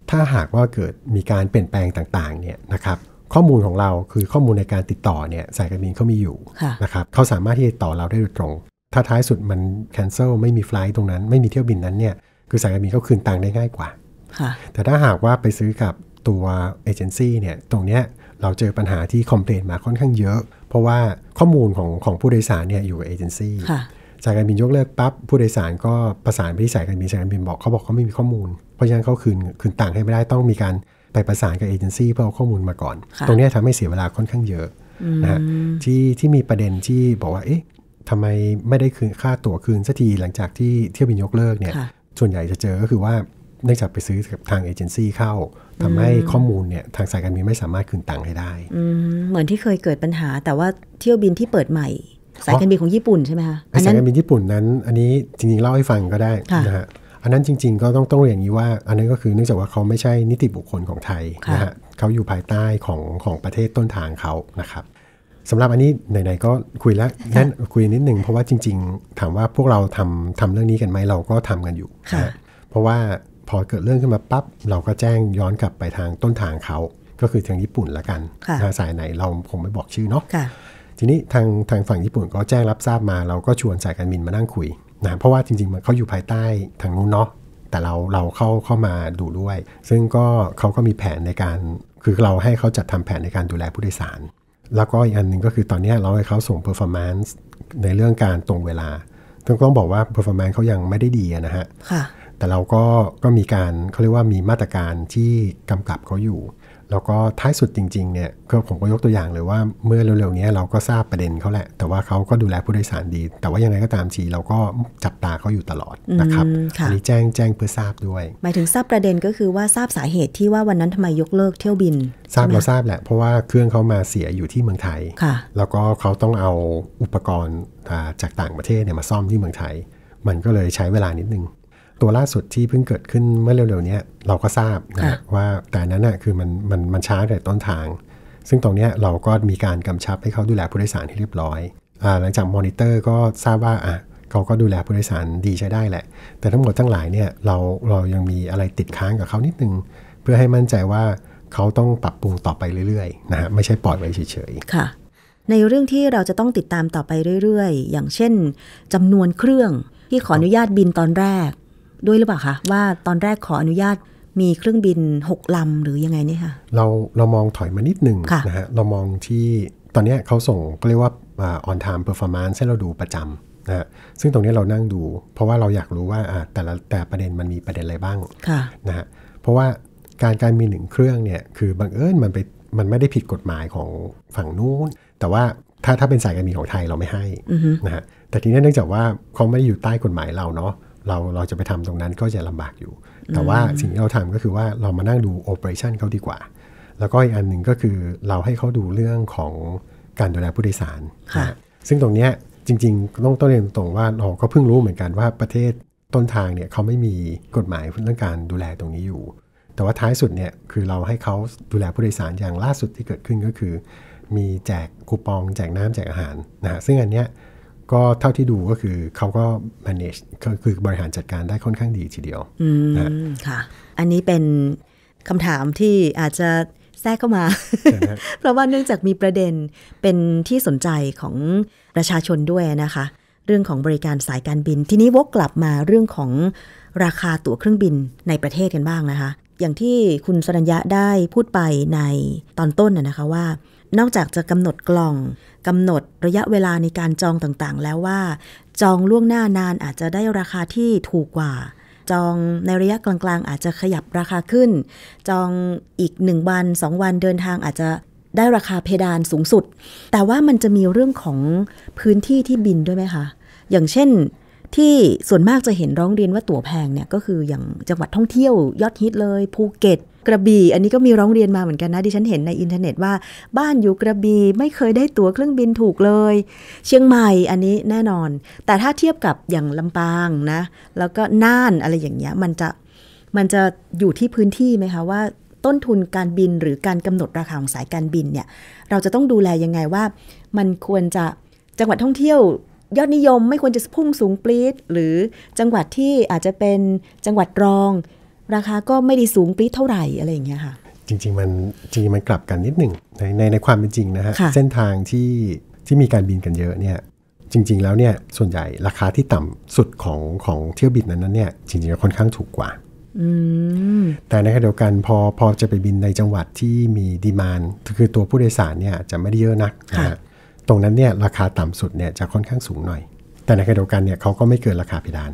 ถ้าหากว่าเกิดมีการเปลี่ยนแปลงต่าง ๆ เนี่ยนะครับข้อมูลของเราคือข้อมูลในการติดต่อเนี่ยสายการบินเขามีอยู่นะครับเขาสามารถที่จะต่อเราได้โดยตรง ถ้าท้ายสุดมันแคนเซิลไม่มีไฟล์ตรงนั้น ไม่มีเที่ยวบินนั้นเนี่ยคือสายการบินเขาคืนตังค์ได้ง่ายกว่า แต่ถ้าหากว่าไปซื้อกับตัวเอเจนซี่เนี่ยตรงเนี้ยเราเจอปัญหาที่คอมเพลนมาค่อนข้างเยอะ เพราะว่าข้อมูลของของผู้โดยสารเนี่ยอยู่กับเอเจนซี่สายการบินยกเลิกปั๊บผู้โดยสารก็ประสานไปที่สายการบินสายการบินบอกเขาบอกเขาไม่มีข้อมูล เพราะฉะนั้นเขาคืนคืนต่างให้ไม่ได้ต้องมีการไปประสานกับเอเจนซี่เพื่อเอาข้อมูลมาก่อน ตรงนี้ทำให้เสียเวลาค่อนข้างเยอะนะฮะที่ที่มีประเด็นที่บอกว่าเอ๊ะทำไมไม่ได้คืนค่าตั๋วคืนสักทีหลังจากที่เที่ยวบินยกเลิกเนี่ย ส่วนใหญ่จะเจอก็คือว่าเนื่องจากไปซื้อกับทางเอเจนซี่เข้า ทำให้ข้อมูลเนี่ยทางสายการบินไม่สามารถคืนตังค์ให้ได้ เหมือนที่เคยเกิดปัญหา แต่ว่าเที่ยวบินที่เปิดใหม่สายการบินของญี่ปุ่นใช่ไหมคะสายการบินญี่ปุ่นนั้น อันนี้จริงๆเล่าให้ฟังก็ได้นะฮะอันนั้นจริง ๆ ก็ต้องต้องเรียนอย่างนี้ว่า อันนั้นก็คือเนื่องจากว่าเขาไม่ใช่นิติบุคคลของไทยนะฮะเขาอยู่ภายใต้ของของประเทศต้นทางเขานะครับสำหรับอันนี้ไหนๆก็คุยแล้วงั้นคุยนิดนึงเพราะว่าจริงๆ ถามว่าพวกเราทำทำเรื่องนี้กันไหมเราก็ทำกันอยู่นะเพราะว่าพอเกิดเรื่องขึ้นมาปั๊บเราก็แจ้งย้อนกลับไปทางต้นทางเขา ก็คือทางญี่ปุ่นละกัน สายไหนเราคงไม่บอกชื่อเนาะทีนี้ทางทางฝั่งญี่ปุ่นก็แจ้งรับทราบมาเราก็ชวนสายการบินมานั่งคุยนะเพราะว่าจริงๆมันเขาอยู่ภายใต้ ทางนู้นเนาะแต่เราเราเข้าเข้ามาดูด้วย ซึ่งก็เขาก็มีแผนในการ คือเราให้เขาจัดทำแผนในการดูแลผู้โดยสาร แล้วก็อีกอันหนึ่งก็คือตอนนี้เราให้เขาส่ง performance ในเรื่องการตรงเวลาต้องต้องบอกว่า performance เขายังไม่ได้ดีนะฮะแต่เราก็ก็มีการเขาเรียกว่ามีมาตรการที่กำกับเขาอยู่แล้วก็ท้ายสุดจริง ๆ เนี่ยก็ผมก็ยกตัวอย่างเลยว่าเมื่อเร็วๆนี้เราก็ทราบประเด็นเขาแหละ แต่ว่าเขาก็ดูแลผู้โดยสารดี แต่ว่ายังไงก็ตามที เราก็จับตาเขาอยู่ตลอดนะครับอันนี้แจ้งแจ้งเพื่อทราบด้วย หมายถึงทราบประเด็นก็คือว่าทราบสาเหตุที่ว่าวันนั้นทำไมยกเลิกเที่ยวบิน ทราบเราทราบแหละเพราะว่าเครื่องเขามาเสียอยู่ที่เมืองไทยแล้วก็เขาต้องเอาอุปกรณ์จากต่างประเทศเนี่ยมาซ่อมที่เมืองไทย มันก็เลยใช้เวลานิดนึงตัวล่าสุดที่เพิ่งเกิดขึ้นเมื่อเร็วๆนี้เราก็ทราบนะว่าแต่นั้นน่ะคือ มันมันมันช้าแต่ต้นทาง ซึ่งตรงนี้เราก็มีการกำชับให้เขาดูแลผู้โดยสารให้เรียบร้อยอหลังจากมอนิเตอร์ก็ทราบว่าอ่ะเขาก็ดูแลผู้โดยสารดีใช้ได้แหละ แต่ทั้งหมดทั้งหลายเนี่ยเราเรายังมีอะไรติดค้างกับเขานิดนึง เพื่อให้มั่นใจว่าเขาต้องปรับปรุงต่อไปเรื่อยๆนะฮะไม่ใช่ปล่อยไว้เฉยๆค่ะ ในเรื่องที่เราจะต้องติดตามต่อไปเรื่อย ๆ อย่างเช่น จำนวนเครื่องที่ขออนุญาตบินตอนแรกด้วยหรือเปล่าคะว่าตอนแรกขออนุญาตมีเครื่องบินหกลำหรือยังไงนี่ค่ะเราเรามองถอยมานิดหนึ่งะนะฮะเรามองที่ตอนนี้เขาส่งก็เรียกว่าออนไทม์เพอร์ฟอร์แมนซ์ให้เราดูประจำนะซึ่งตรงนี้เรานั่งดู เพราะว่าเราอยากรู้ว่าแต่ละแต่ประเด็นมันมีประเด็นอะไรบ้างะนะฮะเพราะว่าการการมีหนึ่งเครื่องเนี่ยคือบังเอิญมันไปมันไม่ได้ผิดกฎหมายของฝั่งนู้นแต่ว่าถ้าถ้าเป็นสายการบินของไทยเราไม่ให้นะฮะแต่ทีนี้เนื่องจากว่าเขาไม่ได้อยู่ใต้กฎหมายเราเนาะเราเราจะไปทำตรงนั้นก็จะลำบากอยู่ แต่ว่าสิ่งที่เราทำก็คือว่าเรามานั่งดูโอเปอเรชันเขาดีกว่า แล้วก็อีกอันหนึ่งก็คือเราให้เขาดูเรื่องของการดูแลผู้โดยสาร ซึ่งตรงเนี้ยจริงๆ ต้องต้องเรียนตรงว่าเราก็เพิ่งรู้เหมือนกันว่าประเทศต้นทางเนี่ยเขาไม่มีกฎหมายเรื่องการดูแลตรงนี้อยู่ แต่ว่าท้ายสุดเนี่ยคือเราให้เขาดูแลผู้โดยสารอย่างล่าสุดที่เกิดขึ้นก็คือ มีแจกคูปองแจกน้ำแจกอาหารนะฮะซึ่งอันเนี้ยก็เท่าที่ดูก็คือเขาก็ manage คือบริหารจัดการได้ค่อนข้างดีทีเดียวนะค่ะ อันนี้เป็นคำถามที่อาจจะแทรกเข้ามา เพราะว่าเนื่องจากมีประเด็นเป็นที่สนใจของประชาชนด้วยนะคะ เรื่องของบริการสายการบิน ทีนี้วกกลับมาเรื่องของราคาตั๋วเครื่องบินในประเทศกันบ้างนะคะ อย่างที่คุณสรัญญะได้พูดไปในตอนต้นนะคะว่า นอกจากจะกำหนดกล่องกำหนดระยะเวลาในการจองต่างๆ แล้วว่า จองล่วงหน้านานอาจจะได้ราคาที่ถูกกว่า จองในระยะกลาง ๆ อาจจะขยับราคาขึ้น จองอีก 1 วัน 2 วันเดินทางอาจจะได้ราคาเพดานสูงสุด แต่ว่ามันจะมีเรื่องของพื้นที่ที่บินด้วยไหมคะ อย่างเช่นที่ส่วนมากจะเห็นร้องเรียนว่าตั๋วแพงเนี่ยก็คืออย่างจังหวัดท่องเที่ยวยอดฮิตเลยภูเก็ตกระบี่อันนี้ก็มีร้องเรียนมาเหมือนกันนะดิฉันเห็นในอินเทอร์เน็ตว่า บ้านอยู่กระบี่ไม่เคยได้ตั๋วเครื่องบินถูกเลย เชียงใหม่อันนี้แน่นอน แต่ถ้าเทียบกับอย่างลำปางนะ แล้วก็น่านอะไรอย่างเงี้ยมันจะมันจะอยู่ที่พื้นที่ไหมคะ ว่าต้นทุนการบินหรือการกำหนดราคาของสายการบินเนี่ย เราจะต้องดูแลยังไงว่า มันควรจะจังหวัดท่องเที่ยว ยอดนิยม ไม่ควรจะพุ่งสูงปรี๊ดหรือจังหวัดที่อาจจะเป็นจังหวัดรองราคาก็ไม่ได้สูงปรี๊ดเท่าไหร่อะไรอย่างเงี้ยค่ะจริงๆมันจริงมันกลับกันนิดหนึ่งในในในความเป็นจริงนะฮะเส้นทางที่ที่มีการบินกันเยอะเนี่ยจริง ๆ แล้วเนี่ยส่วนใหญ่ราคาที่ต่ำสุดของของเที่ยวบินนั้นเนี่ยจริงๆค่อนข้างถูกกว่า แต่ในขณะเดียวกันพอพอจะไปบินในจังหวัดที่มีดีมานคือตัวผู้โดยสารเนี่ยจะไม่ได้เยอะนักนะตรงนั้นเนี่ยราคาต่ำสุดเนี่ยจะค่อนข้างสูงหน่อย แต่ในขณะเดียวกันเนี่ยเขาก็ไม่เกินราคาพิดาน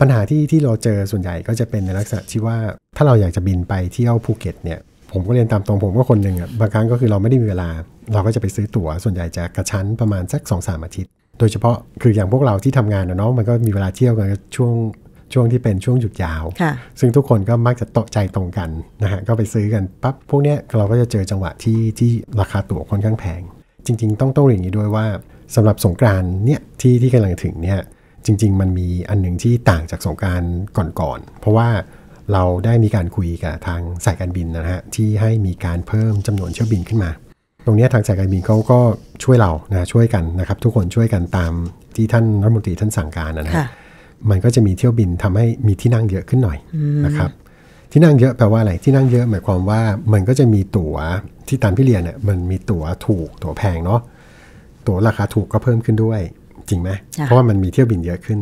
ปัญหาที่ที่เราเจอส่วนใหญ่ก็จะเป็นในลักษณะที่ว่า ถ้าเราอยากจะบินไปเที่ยวภูเก็ตเนี่ยผมก็เรียนตามตรงผมก็คนหนึ่งอ่ะบางครั้งก็คือเราไม่ได้มีเวลา เราก็จะไปซื้อตั๋วส่วนใหญ่จะกระชั้นประมาณสัก2อสาอาทิตย์ โดยเฉพาะคืออย่างพวกเราที่ทำงานเนาะมันก็มีเวลาเที่ยวกันช่วงช่วงที่เป็นช่วงหยุดยาวซึ่งทุกคนก็มักจะตกใจตรงกันนะฮะก็ไปซื้อกันปั๊บพวกเนี้ยเราก็จะเจอจังหวะที่ที่ราคาตั๋วค่อนข้างแพง จริง ๆ ต้องต้องเรียนอย่างนี้ด้วยว่าสำหรับสงกรานเนี่ยที่ที่กำลังถึงเนี่ยจริงๆมันมีอันหนึ่งที่ต่างจากสงการก่อนๆ เพราะว่าเราได้มีการคุยกับทางสายการบินนะฮะที่ให้มีการเพิ่มจำนวนเที่ยวบินขึ้นมา ตรงนี้ทางสายการบินเขาก็ช่วยเรานะช่วยกันนะครับทุกคนช่วยกันตามที่ท่านรัฐมนตรีท่านสั่งการนะฮะมันก็จะมีเที่ยวบินทำให้มีที่นั่งเยอะขึ้นหน่อยนะครับที่นั่งเยอะแปลว่าอะไรที่นั่งเยอะหมายความว่ามันก็จะมีตั๋วที่ตามพี่เรียนเนี่ยมันมีตั๋วถูกตั๋วแพงเนาะตั๋วราคาถูกก็เพิ่มขึ้นด้วยจริงไหมเพราะว่ามันมีเที่ยวบินเยอะขึ้น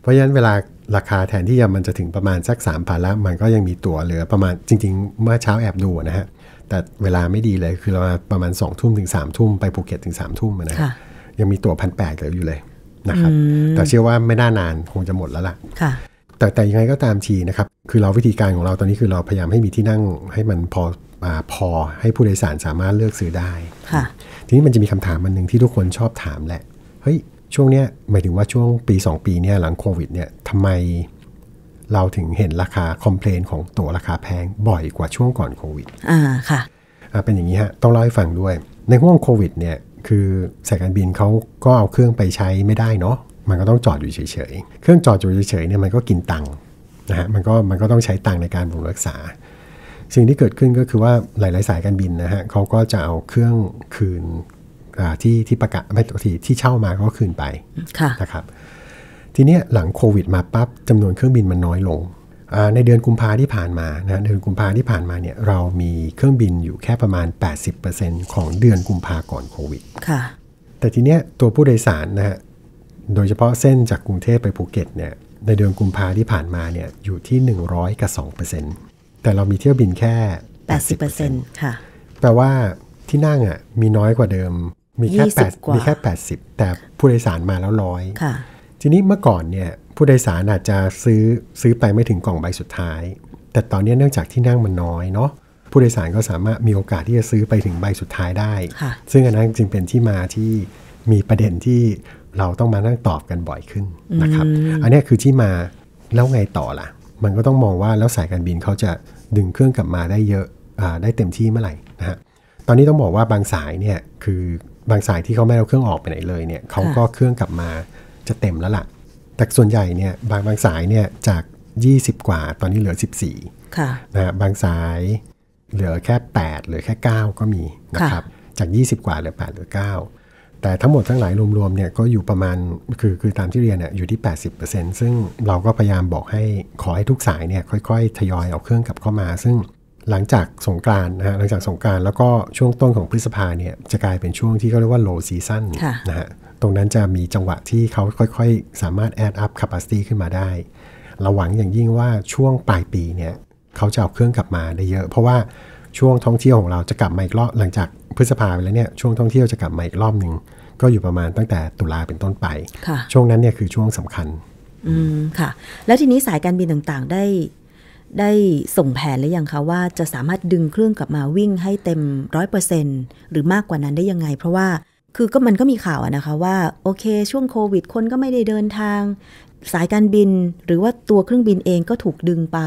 เพราะฉะนั้นเวลาราคาแทนที่จะมันจะถึงประมาณสักสามพันแล้วมันก็ยังมีตั๋วเหลือประมาณจริงๆ เมื่อเช้าแอบดูนะฮะแต่เวลาไม่ดีเลยคือเราประมาณสองทุ่มถึงสามทุ่มไปภูเก็ตถึงสามทุ่มนะยังมีตั๋วพันแปดเหลืออยู่เลยนะครับแต่เชื่อว่าไม่น่านานคงจะหมดแล้วล่ะแต่แต่ยังไงก็ตามทีนะครับคือเราวิธีการของเราตอนนี้คือเราพยายามให้มีที่นั่งให้มันพอพอให้ผู้โดยสารสามารถเลือกซื้อได้ทีนี้มันจะมีคำถามมันหนึ่งที่ทุกคนชอบถามแหละเฮ้ยช่วงเนี้ยหมายถึงว่าช่วงปี 2ปีเนี่ยหลังโควิดเนี่ยทำไมเราถึงเห็นราคาคอมเพลนของตั๋วราคาแพงบ่อยกว่าช่วงก่อนโควิด อ่าค่ะ อ่าเป็นอย่างนี้ฮะต้องเล่าให้ฟังด้วยในห่วงโควิดเนี่ยคือสายการบินเขาก็เอาเครื่องไปใช้ไม่ได้เนาะมันก็ต้องจอดอยู่เฉยๆเครื่องจอดอยู่เฉยๆเนี่ยมันก็กินตังค์นะฮะมันก็มันก็ต้องใช้ตังค์ในการบำรุงรักษา สิ่งที่เกิดขึ้นก็คือว่าหลายๆสายการบินนะฮะเขาก็จะเอาเครื่องคืนที่ที่ประกาศไม่ที่ที่เช่ามาก็คืนไปนะครับทีนี้หลังโควิดมาปั๊บจำนวนเครื่องบินมันน้อยลง ในเดือนกุมภาที่ผ่านมานะเดือนกุมภาที่ผ่านมาเนี่ยเรามีเครื่องบินอยู่แค่ประมาณ 80%ของเดือนกุมภาก่อนโควิดค่ะแต่ทีเนี้ยตัวผู้โดยสารนะฮะโดยเฉพาะเส้นจากกรุงเทพไปภูเก็ตเนี่ยในเดือนกุมภาที่ผ่านมาเนี่ยอยู่ที่100กับ2%แต่เรามีเที่ยวบินแค่ 80%ค่ะ แปลว่าที่นั่งอ่ะมีน้อยกว่าเดิมมีแค่แปดมีแค่แปดสิบแต่ผู้โดยสารมาแล้วร้อยทีนี้เมื่อก่อนเนี่ยผู้โดยสารอาจจะซื้อซื้อไปไม่ถึงกล่องใบสุดท้าย แต่ตอนนี้เนื่องจากที่นั่งมันน้อยเนาะผู้โดยสารก็สามารถมีโอกาสที่จะซื้อไปถึงใบสุดท้ายได้ ซึ่งอันนั้นจึงเป็นที่มาที่มีประเด็นที่เราต้องมานั่งตอบกันบ่อยขึ้นนะครับอันนี้คือที่มาแล้วไงต่อล่ะ มันก็ต้องมองว่าแล้วสายการบินเขาจะดึงเครื่องกลับมาได้เยอะอได้เต็มที่เมื่อไหร่นะฮะตอนนี้ต้องบอกว่าบางสายเนี่ยคือบางสายที่เขาไม่เอาเครื่องออกไปไหนเลยเนี่ยเขาก็เครื่องกลับมาจะเต็มแล้วละ่ะ แต่ส่วนใหญ่เนี่ยบางบางสายเนี่ยจาก 20 กว่าตอนนี้เหลือ 14ค่ะนะบางสายเหลือแค่8เหลือแค่ 9 ก็มีนะครับจาก 20 กว่าเหลือ8หรือ 9 แต่ทั้งหมดทั้งหลายรวมๆเนี่ยก็อยู่ประมาณคือคือตามที่เรียนเนี่ยอยู่ที่ 80%ซึ่งเราก็พยายามบอกให้ขอให้ทุกสายเนี่ยค่อยๆทยอยเอาเครื่องกลับเข้ามาซึ่งหลังจากสงกรานนะฮะหลังจากสงกรานแล้วก็ช่วงต้นของพฤษภาเนี่ยจะกลายเป็นช่วงที่เขาเรียกว่า low season นะฮะตรงนั้นจะมีจังหวะที่เขาค่อยๆ สามารถ add up capacity ขึ้นมาได้เราหวังอย่างยิ่งว่าช่วงปลายปีเนี่ยเขาจะเอาเครื่องกลับมาได้เยอะ เพราะว่าช่วงท่องเที่ยวของเราจะกลับมาอีกรอบ หลังจากพฤษภาไปแล้วเนี่ยช่วงท่องเที่ยวจะกลับมาอีกรอบหนึ่งก็อยู่ประมาณตั้งแต่ตุลาเป็นต้นไปช่วงนั้นเนี่ยคือช่วงสำคัญอืมค่ะ แล้วทีนี้สายการบินต่างๆได้ได้ส่งแผนหรือยังคะว่าจะสามารถดึงเครื่องกลับมาวิ่งให้เต็มร้อยเปอร์เซ็นหรือมากกว่านั้นได้ยังไงเพราะว่าคือก็มันก็มีข่าวนะคะว่าโอเค ช่วงโควิดคนก็ไม่ได้เดินทาง สายการบินหรือว่าตัวเครื่องบินเองก็ถูกดึงไป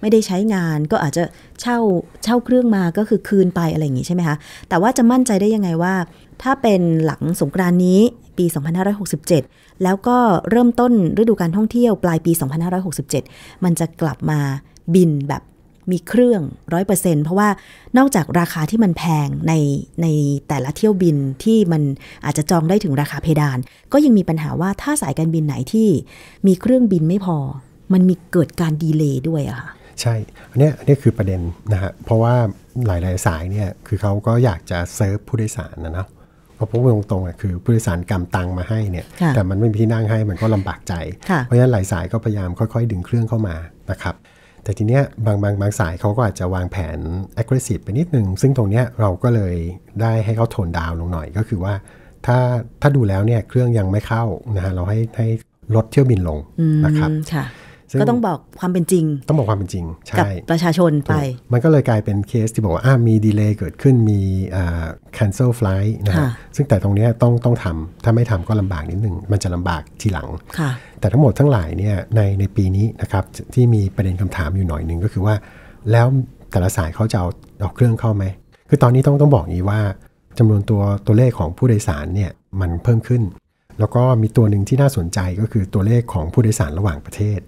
ไม่ได้ใช้งาน ก็อาจจะเช่าเช่าเครื่องมาก็คือคืนไปอะไรอย่างนี้ใช่ไหมคะ แต่ว่าจะมั่นใจได้ยังไงว่า ถ้าเป็นหลังสงกรานนี้ปี 2567 แล้วก็เริ่มต้นฤดูการท่องเที่ยวปลายปี2567 มันจะกลับมาบินแบบมีเครื่องร้อยเปอร์เซ็นเพราะว่านอกจากราคาที่มันแพงในในแต่ละเที่ยวบินที่มันอาจจะจองได้ถึงราคาเพดาน ก็ยังมีปัญหาว่าถ้าสายการบินไหนที่ มีเครื่องบินไม่พอ มันมีเกิดการดีเลย์ด้วยอะค่ะใช่อันนี้อันนี้คือประเด็น นะฮะเพราะว่าหลาย ๆ สายเนี่ยคือเขาก็อยากจะเซิร์ฟผู้โดยสารนะเนาะเพราะพูดตรงๆอ่ะคือผู้โดยสารกำตังมาให้เนี่ย แต่มันไม่มีที่นั่งให้มันก็ลำบาก ใจ เพราะฉะนั้นหลายสายก็พยายามค่อยๆ ดึงเครื่องเข้ามานะครับแต่ทีเนี้ยบางบางบางสายเขาก็อาจจะวางแผน aggressive ไปนิดนึง ซึ่งตรงเนี้ยเราก็เลยได้ให้เขาโทนดาวลงหน่อยก็คือว่าถ้าถ้าดูแล้วเนี่ยเครื่องยังไม่เข้านะฮะเราให้ให้ลดเที่ยวบินลงนะครับค่ะก็ต้องบอกความเป็นจริง ต้องบอกความเป็นจริง ใช่ประชาชนไป มันก็เลยกลายเป็นเคสที่บอกว่ามีดีเลย์เกิดขึ้นมี cancel flight นะะซึ่งแต่ตรงนี้ต้องต้องทำ ถ้าไม่ทำก็ลำบากนิดนึง มันจะลำบากทีหลัง แต่ทั้งหมดทั้งหลายเนี่ยในในปีนี้นะครับ ที่มีประเด็นคำถามอยู่หน่อยหนึ่งก็คือว่า แล้วแต่ละสายเขาจะเอาเอาเครื่องเข้าไหมคือตอนนี้ต้องต้องบอกนี้ว่าจำนวนตัวตัวเลขของผู้โดยสารเนี่ยมันเพิ่มขึ้น แล้วก็มีตัวหนึ่งที่น่าสนใจก็คือตัวเลขของผู้โดยสารระหว่างประเทศ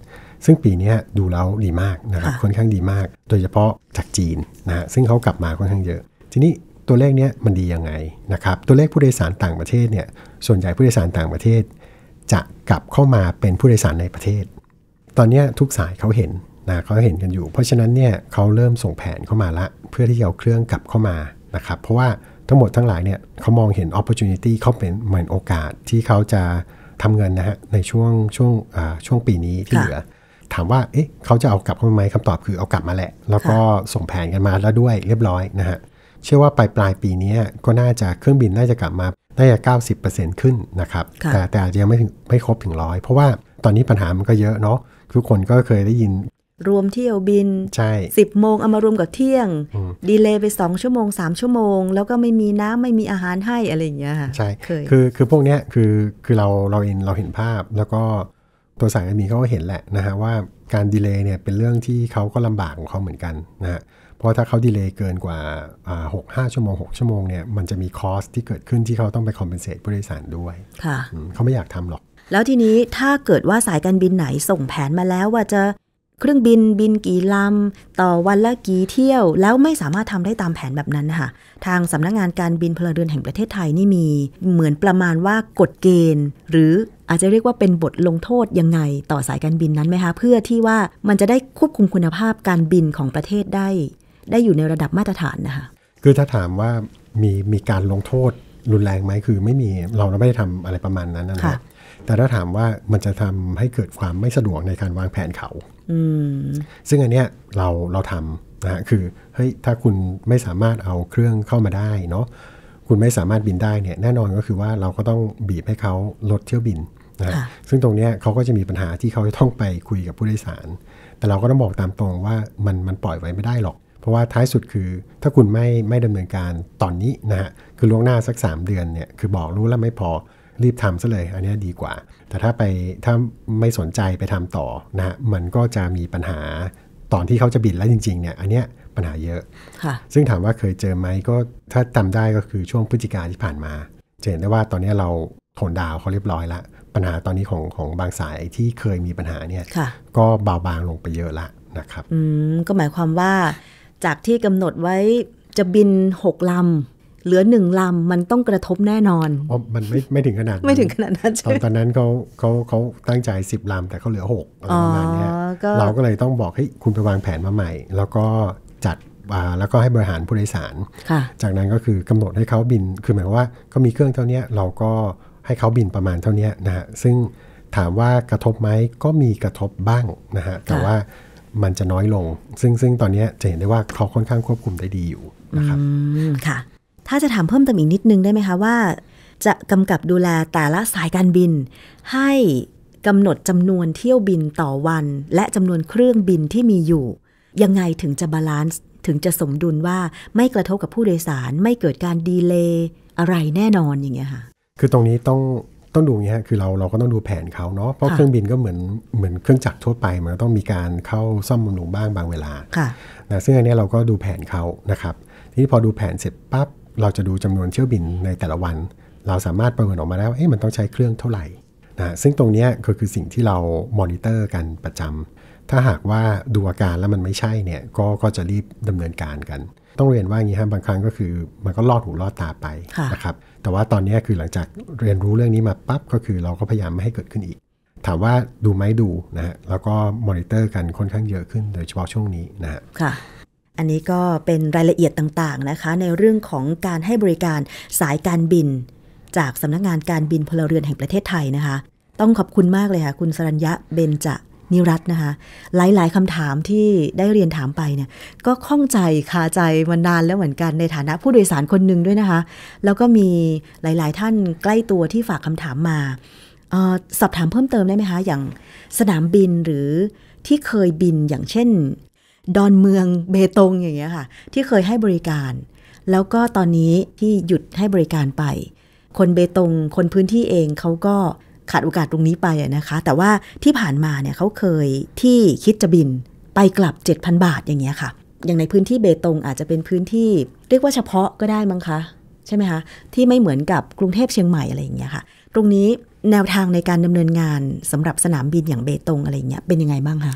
ซึ่งปีนี้ดูแล้วดีมากนะครับค่อนข้างดีมาก โดยเฉพาะจากจีนนะฮะซึ่งเขากลับมาค่อนข้างเยอะ ทีนี้ตัวเลขเนี้ยมันดียังไงนะครับตัวเลขผู้โดยสารต่างประเทศเนี่ยส่วนใหญ่ผู้โดยสารต่างประเทศ จะกลับเข้ามาเป็นผู้โดยสารในประเทศ ตอนนี้ทุกสายเขาเห็นนะเขาเห็นกันอยู่ เพราะฉะนั้นเนี่ยเขาเริ่มส่งแผนเข้ามาละ เพื่อที่จะเอาเครื่องกลับเข้ามานะครับเพราะว่าทั้งหมดทั้งหลายเนี่ยเขามองเห็นโอกาสเขาเป็นเหมือนโอกาสที่เขาจะทำเงินนะฮะในช่วงช่วงช่วงปีนี้ที่เหลือถามว่า เอ๊ะ เขาจะเอากลับมาไหม คำตอบคือเอากลับมาแหละ แล้วก็ส่งแผนกันมาแล้วด้วยเรียบร้อยนะฮะ เชื่อว่าปลายปลายปีนี้ก็น่าจะเครื่องบินน่าจะกลับมาน่าจะ90%ขึ้นนะครับ แต่แต่อาจจะยังไม่ไม่ครบถึงร้อย เพราะว่าตอนนี้ปัญหามันก็เยอะเนาะทุกคนก็เคยได้ยิน รวมเที่ยวบิน ใช่สิบโมงเอามารวมกับเที่ยง ดีเลย์ไปสองชั่วโมงสามชั่วโมงแล้วก็ไม่มีน้ำไม่มีอาหารให้อะไรอย่างเงี้ยค่ะใช่ คือคือพวกเนี้ยคือคือเราเราเ็นเราเห็นภาพแล้วก็ตัวสายการบินเขาก็เห็นแหละนะฮะว่าการดีเลย์เนี่ยเป็นเรื่องที่เขาก็ลำบากของเขาเหมือนกันนะฮะเพราะถ้าเขาดีเลย์เกินกว่าหกห้าชั่วโมง 6 ชั่วโมงเนี่ยมันจะมีคอสที่เกิดขึ้นที่เขาต้องไปคอมเพนเซตผู้โดยสารด้วย เขาไม่อยากทำหรอก แล้วทีนี้ถ้าเกิดว่าสายการบินไหนส่งแผนมาแล้วว่าจะเครื่องบินบินกี่ลำต่อวันละกี่เที่ยว แล้วไม่สามารถทำได้ตามแผนแบบนั้นนะคะทางสำนักงงานการบินพลเรือนแห่งประเทศไทยนี่มีเหมือนประมาณว่ากฎเกณฑ์ หรืออาจจะเรียกว่าเป็นบทลงโทษยังไงต่อสายการบินนั้นไหมคะเพื่อที่ว่ามันจะได้ควบคุมคุณภาพการบินของประเทศได้ ได้อยู่ในระดับมาตรฐานนะคะคือถ้าถามว่ามีมีการลงโทษรุนแรงไหมคือไม่มีเราไม่ได้ทำอะไรประมาณนั้นนะครับแต่ถ้าถามว่ามันจะทำให้เกิดความไม่สะดวกในการวางแผนเขาซึ่งอันเนี้ยเราเราทำนะฮะ คือเฮ้ยถ้าคุณไม่สามารถเอาเครื่องเข้ามาได้เนาะ คุณไม่สามารถบินได้เนี่ยแน่นอนก็คือว่าเราก็ต้องบีบให้เขาลดเที่ยวบินนะะซึ่งตรงนี้เขาก็จะมีปัญหาที่เขาจะต้องไปคุยกับผู้โดยสาร แต่เราก็ต้องบอกตามตรงว่ามันมันปล่อยไว้ไม่ได้หรอก เพราะว่าท้ายสุดคือถ้าคุณไม่ไม่ดำเนินการตอนนี้นะฮะ คือล่วงหน้าสัก3เดือนเนี่ยคือบอกรู้แล้วไม่พอรีบทำซะเลย อันนี้ดีกว่า แต่ถ้าไป ถ้าไม่สนใจไปทำต่อนะมันก็จะมีปัญหาตอนที่เขาจะบินแล้วจริงๆเนี่ย อันเนี้ยปัญหาเยอะะซึ่งถามว่าเคยเจอไหมก็ถ้าจำได้ก็คือช่วงพฤศจิกาที่ผ่านมา จะเห็นได้ว่าตอนนี้เราโทนดาวเขาเรียบร้อยละปัญหาตอนนี้ของของบางสายที่เคยมีปัญหาเนี่ยก็เบาบางลงไปเยอะละนะครับอืมก็หมายความว่าจากที่กำหนดไว้จะบินหกลำเหลือหนึ่งลำมันต้องกระทบแน่นอนอ๋อมันไม่ไม่ถึงขนาด ไม่ถึงขนาดนั้นตอนตอนนั้นเขาเขาเขาตั้งใจสิบลำแต่เขาเหลือหกประมาณนี้เราก็เลยต้องบอกให้คุณไปวางแผนมาใหม่ แล้วก็จัดแล้วก็ให้บริหารผู้โดยสารจากนั้นก็คือกำหนดให้เขาบินคือหมายว่าก็มีเครื่องเท่านี้เราก็ให้เขาบินประมาณเท่านี้นะฮะซึ่งถามว่ากระทบไหมก็มีกระทบบ้างนะฮะแต่ว่ามันจะน้อยลง ซึ่งซึ่งตอนนี้จะเห็นได้ว่าเขาค่อนข้างควบคุมได้ดีอยู่นะครับค่ะถ้าจะถามเพิ่มเติมอีกนิดนึงได้ไหมคะว่า จะกำกับดูแลแต่ละสายการบินให้กำหนดจำนวนเที่ยวบินต่อวัน และจำนวนเครื่องบินที่มีอยู่ ยังไงถึงจะบาลานซ์ถึงจะสมดุลว่าไม่กระทบกับผู้โดยสารไม่เกิดการดีเลย์อะไรแน่นอนอย่างเงี้ยค่ะคือตรงนี้ต้องต้องดูอย่างเงี้ยคือเราเราก็ต้องดูแผนเขาเนาะเพราะเครื่องบินก็เหมือนเหมือนเครื่องจักรทั่วไปมันต้องมีการเข้าซ่อมบำรุงบ้างบางเวลาค่ะนะซึ่งอันนี้เราก็ดูแผนเขานะครับทีนี้พอดูแผนเสร็จปั๊บเราจะดูจำนวนเที่ยวบินในแต่ละวัน เราสามารถประเมินออกมาแล้วเอ๊ะมันต้องใช้เครื่องเท่าไหร่นะซึ่งตรงนี้ก็คือสิ่งที่เรามอนิเตอร์กันประจำ ถ้าหากว่าดูอาการแล้วมันไม่ใช่เนี่ย ก็ก็จะรีบดำเนินการกัน ต้องเรียนว่าอย่างนี้ฮะบางครั้งก็คือ มันก็ลอดหูลอดตาไปนะครับ แต่ว่าตอนนี้คือหลังจากเรียนรู้เรื่องนี้มาปั๊บ ก็คือเราก็พยายามไม่ให้เกิดขึ้นอีก ถามว่าดูไหมดูนะฮะ แล้วก็มอนิเตอร์กันค่อนข้างเยอะขึ้น โดยเฉพาะช่วงนี้นะฮะอันนี้ก็เป็นรายละเอียดต่างๆนะคะ ในเรื่องของการให้บริการสายการบิน จากสำนักงงานการบินพลเรือนแห่งประเทศไทยนะคะ ต้องขอบคุณมากเลยค่ะ คุณสรัญญะเบนจะนิรัตนะคะหลายๆคำถามที่ได้เรียนถามไปเนี่ยก็ข้องใจคาใจมานานแล้วเหมือนกันในฐานะผู้โดยสารคนหนึ่งด้วยนะคะแล้วก็มีหลายๆท่านใกล้ตัวที่ฝากคำถามมาออสอบถามเพิ่มเติมได้ไหมคะอย่างสนามบินหรือที่เคยบินอย่างเช่นดอนเมืองเบตงอย่างเงี้ยค่ะ ที่เคยให้บริการ แล้วก็ตอนนี้ที่หยุดให้บริการไป คนเบตงคนพื้นที่เองเขาก็ขาดโอกาสตรงนี้ไปนะคะ แต่ว่าที่ผ่านมาเนี่ยเขาเคยที่คิดจะบินไปกลับ 7,000บาทอย่างเงี้ยค่ะ อย่างในพื้นที่เบตงอาจจะเป็นพื้นที่เรียกว่าเฉพาะก็ได้มั้งคะใช่ไหมคะที่ไม่เหมือนกับกรุงเทพเชียงใหม่อะไรอย่างเงี้ยค่ะ ตรงนี้แนวทางในการดำเนินงานสำหรับสนามบินอย่างเบตงอะไรเงี้ยเป็นยังไงบ้างคะ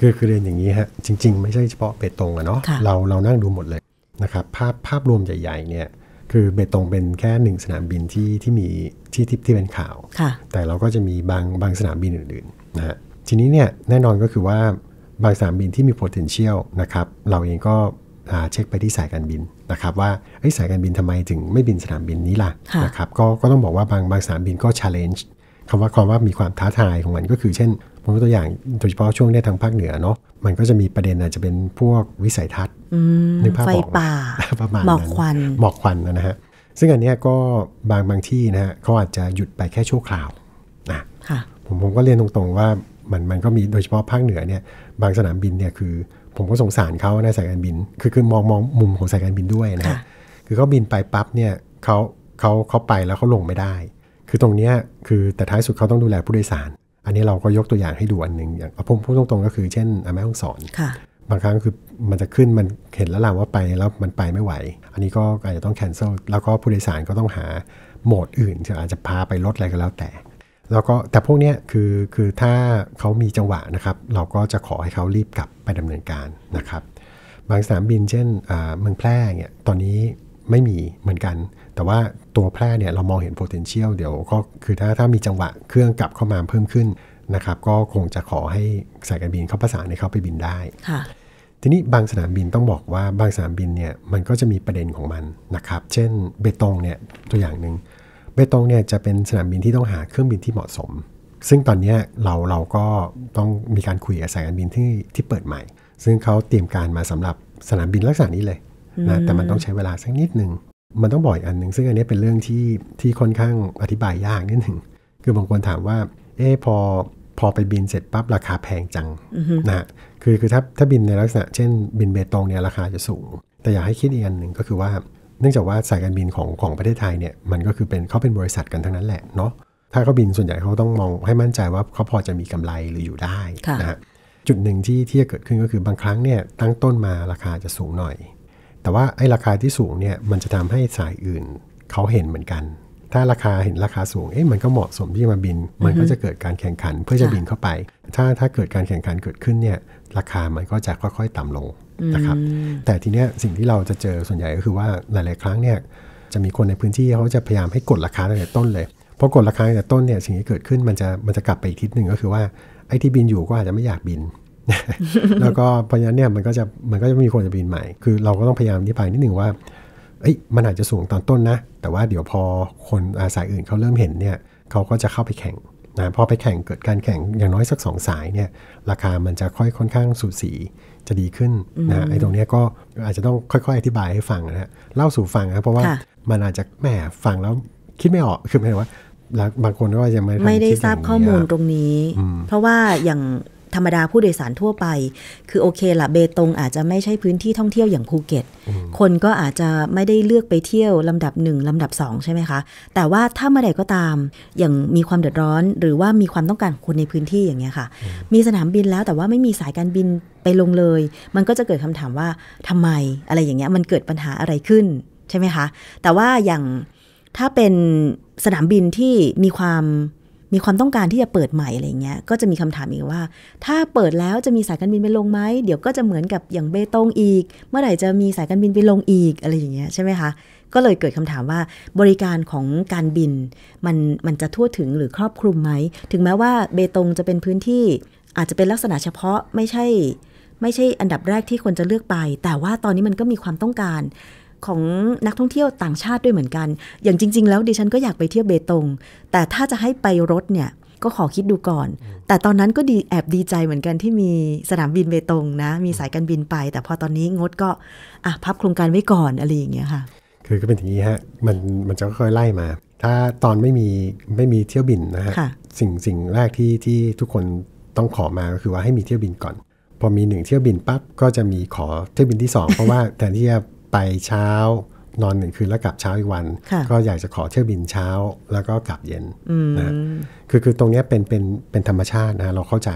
คือคือเรียนอย่างนี้ฮะจริงๆไม่ใช่เฉพาะ เบตงอะเนาะเราเรานั่งดูหมดเลยนะครับภาพภาพรวมใหญ่ๆเนี่ยคือเบตงเป็นแค่หนึ่งสนามบินที่ที่มีที่ที่ที่เป็นข่าวแต่เราก็จะมีบางบางสนามบินอื่นๆนะฮะทีนี้เนี่ยแน่นอนก็คือว่าบางสนามบินที่มี potential นะครับเราเองก็เช็คไปที่สายการบินนะครับว่าสายการบินทำไมถึงไม่บินสนามบินนี้ล่ะนะครับก็ก็ต้องบอกว่าบางบางสนามบินก็ challenge คำว่าความว่ามีความท้าทายของมันก็คือ เช่นผมตัวอย่างโดยเฉพาะช่วงเนี้ยทางภาคเหนือเนาะมันก็จะมีประเด็นอาจจะเป็นพวกวิสัยทัศน์นึกภาพออกป่ประมาณหมอกควันหมอกควันนะฮะซึ่งอันเนี้ยก็บางบางที่นะฮะเขาอาจจะหยุดไปแค่ชั่วคราวนะผมผมก็เรียนตรงๆว่ามันมันก็มีโดยเฉพาะภาคเหนือเนี่ยบางสนามบินเนี่ยคือ ผมก็สงสารเขาในสายการบิน คือคือมองมองมุมของสายการบินด้วยนะฮะคือเขาบินไปปั๊บเนี่ยเขาเขาเขาไปแล้วเขาลงไม่ได้ คือตรงเนี้ยคือแต่ท้ายสุดเขาต้องดูแลผู้โดยสารอันนี้เราก็ยกตัวอย่างให้ดูอันหนึ่งอย่างผมพูดตรงๆก็คือเช่นแม่ห้องสอนบางครั้งคือมันจะขึ้นมันเห็นแล้วล่ะว่าไปแล้วมันไปไม่ไหว อันนี้ก็อาจจะต้องแคนเซิลแล้วก็ผู้โดยสารก็ต้องหาโหมดอื่นจะอาจจะพาไปรถอะไรก็แล้วแต่แล้วก็แต่พวกนี้คือคือถ้าเขามีจังหวะนะครับ เราก็จะขอให้เขารีบกลับไปดำเนินการนะครับ บางสนามบินเช่นเมืองแพร่เนี่ยตอนนี้ไม่มีเหมือนกันแต่ว่าตัวแพร่เนี่ยเรามองเห็น potential เดี๋ยว ก็คือถ้าถ้ามีจังหวะเครื่องกลับเข้ามาเพิ่มขึ้นนะครับก็คงจะขอให้สายการบินเข้าประสานให้เขาไปบินได้ค่ะทีนี้บางสนามบินต้องบอกว่าบางสนามบินเนี่ยมันก็จะมีประเด็นของมันนะครับเช่นเบตงเนี่ยตัวอย่างหนึ่งเบตงเนี่ยจะเป็นสนามบินที่ต้องหาเครื่องบินที่เหมาะสม ซึ่งตอนนี้เราเราก็ต้องมีการคุยกับสายการบินที่ที่เปิดใหม่ ซึ่งเขาเตรียมการมาสำหรับสนามบินลักษณะนี้เลยนะแต่มันต้องใช้เวลาสักนิดหนึ่งมันต้องบ่อยอันหนึ่งซึ่งอันนี้เป็นเรื่องที่ที่ค่อนข้างอธิบายยากนิดหนึ่งคือบางคนถามว่าเออพอพอไปบินเสร็จปั๊บราคาแพงจังนะคือคือถ้าถ้าบินในลักษณะ เช่นบินเบตงเนี่ยราคาจะสูง แต่อยากให้คิดอีกอันหนึ่งก็คือว่า เนื่องจากว่าสายการบินของของประเทศไทยเนี่ยมันก็คือเป็นเขาเป็นบริษัทกันทั้งนั้นแหละเนาะถ้าเขาบินส่วนใหญ่เขาต้องมองให้มั่นใจว่าเขาพอจะมีกำไรหรืออยู่ได้นะฮะจุดหนึ่งที่ที่จะเกิดขึ้นก็คือบางครั้งเนี่ยตั้งต้นมาราคาจะสูงหน่อยแต่ว่า ไอ้ราคาที่สูงเนี่ยมันจะทำให้สายอื่นเขาเห็นเหมือนกัน ถ้าราคาเห็นราคาสูง เอ๊ะมันก็เหมาะสมที่มาบิน มันก็จะเกิดการแข่งขันเพื่อจะบินเข้าไป ถ้าถ้าเกิดการแข่งขันเกิดขึ้นเนี่ยราคา มันก็จะค่อยๆ ต่ำลงนะครับ แต่ทีเนี้ยสิ่งที่เราจะเจอส่วนใหญ่ก็คือว่าหลายๆครั้งเนี่ยจะมีคนในพื้นที่เขาจะพยายามให้กดราคาตั้งแต่ต้นเลยพอกดราคาตั้งแต่ต้นเนี่ยสิ่งที่เกิดขึ้นมันจะมันจะกลับไปอีกทิศหนึ่งก็คือว่าไอ้ที่บินอยู่ก็อาจจะไม่อยากบินแล้วก็เพราะฉะนั้นเนี่ยมันก็จะมันก็จะมีคนจะบินใหม่ คือเราก็ต้องพยายามที่ไปนิดหนึ่งว่าเอ้ยมันอาจจะสูงตอนต้นนะแต่ว่าเดี๋ยวพอคนอาสายอื่นเขาเริ่มเห็นเนี่ยเขาก็จะเข้าไปแข่งนะพอไปแข่งเกิดการแข่งอย่างน้อยสักสองสายเนี่ย ราคามันจะค่อยค่อนข้างสูสีจะดีขึ้นนะไอ้ตรงนี้ก็อาจจะต้องค่อยๆ อธิบายให้ฟังนะเล่าสู่ฟังนะเพราะว่ามันอาจจะแหมฟังแล้วคิดไม่ออกคือหมายว่า บางคนก็จะไม่ไม่ได้ทราบข้อมูลตรงนี้ เพราะว่าอย่างธรรมดาผู้โดยสารทั่วไปคือโอเคละเบตงอาจจะไม่ใช่พื้นที่ท่องเที่ยวอย่างภูเก็ตคนก็อาจจะไม่ได้เลือกไปเที่ยว ลำดับหนึ่งลำดับสองใช่ไหมคะแต่ว่าถ้าเมื่อใดก็ตามอย่างมีความเดือดร้อน หรือว่ามีความต้องการคนในพื้นที่อย่างเงี้ยค่ะ มีสนามบินแล้วแต่ว่าไม่มีสายการบินไปลงเลย มันก็จะเกิดคำถามว่าทำไมอะไรอย่างเงี้ยมันเกิดปัญหาอะไรขึ้นใช่ไหมคะแต่ว่าอย่างถ้าเป็นสนามบินที่มีความมีความต้องการที่จะเปิดใหม่อะไรเงี้ย ก็จะมีคำถามอีกว่า ถ้าเปิดแล้วจะมีสายการบินไปลงไหมเดี๋ยวก็จะเหมือนกับอย่างเบตงอีก เมื่อไหร่จะมีสายการบินไปลงอีกอะไรอย่างเงี้ยใช่ไหมคะก็เลยเกิดคำถามว่าบริการของการบิน มันมันจะทั่วถึงหรือครอบคลุมไหม ถึงแม้ว่าเบตงจะเป็นพื้นที่อาจจะเป็นลักษณะเฉพาะไม่ใช่ ไม่ใช่อันดับแรกที่คนจะเลือกไป แต่ว่าตอนนี้มันก็มีความต้องการของนักท่องเที่ยวต่างชาติด้วยเหมือนกัน อย่างจริง ๆ แล้วดิฉันก็อยากไปเที่ยวเบตง แต่ถ้าจะให้ไปรถเนี่ย ก็ขอคิดดูก่อน แต่ตอนนั้นก็ดีแอบดีใจเหมือนกันที่มีสนามบินเบตงนะ มีสายการบินไป แต่พอตอนนี้งดก็อ่ะพับโครงการไว้ก่อนอะไรอย่างเงี้ยค่ะ คือก็เป็นอย่างนี้ฮะ มันมันจะค่อยไล่มา ถ้าตอนไม่มีไม่มีเที่ยวบินนะฮะ สิ่งสิ่งแรกที่ที่ทุกคนต้องขอมาก็คือว่าให้มีเที่ยวบินก่อน พอมีหนึ่งเที่ยวบินปั๊บ ก็จะมีขอเที่ยวบินที่ 2 เพราะว่าแทนที่จะไปเช้านอนหนึ่งคืนแล้วกลับเช้าอีกวัน ก็อยากจะขอเที่ยวบินเช้าแล้วก็กลับเย็นนะคือคือตรงนี้เป็นเป็นเป็นธรรมชาตินะเราเข้าใจ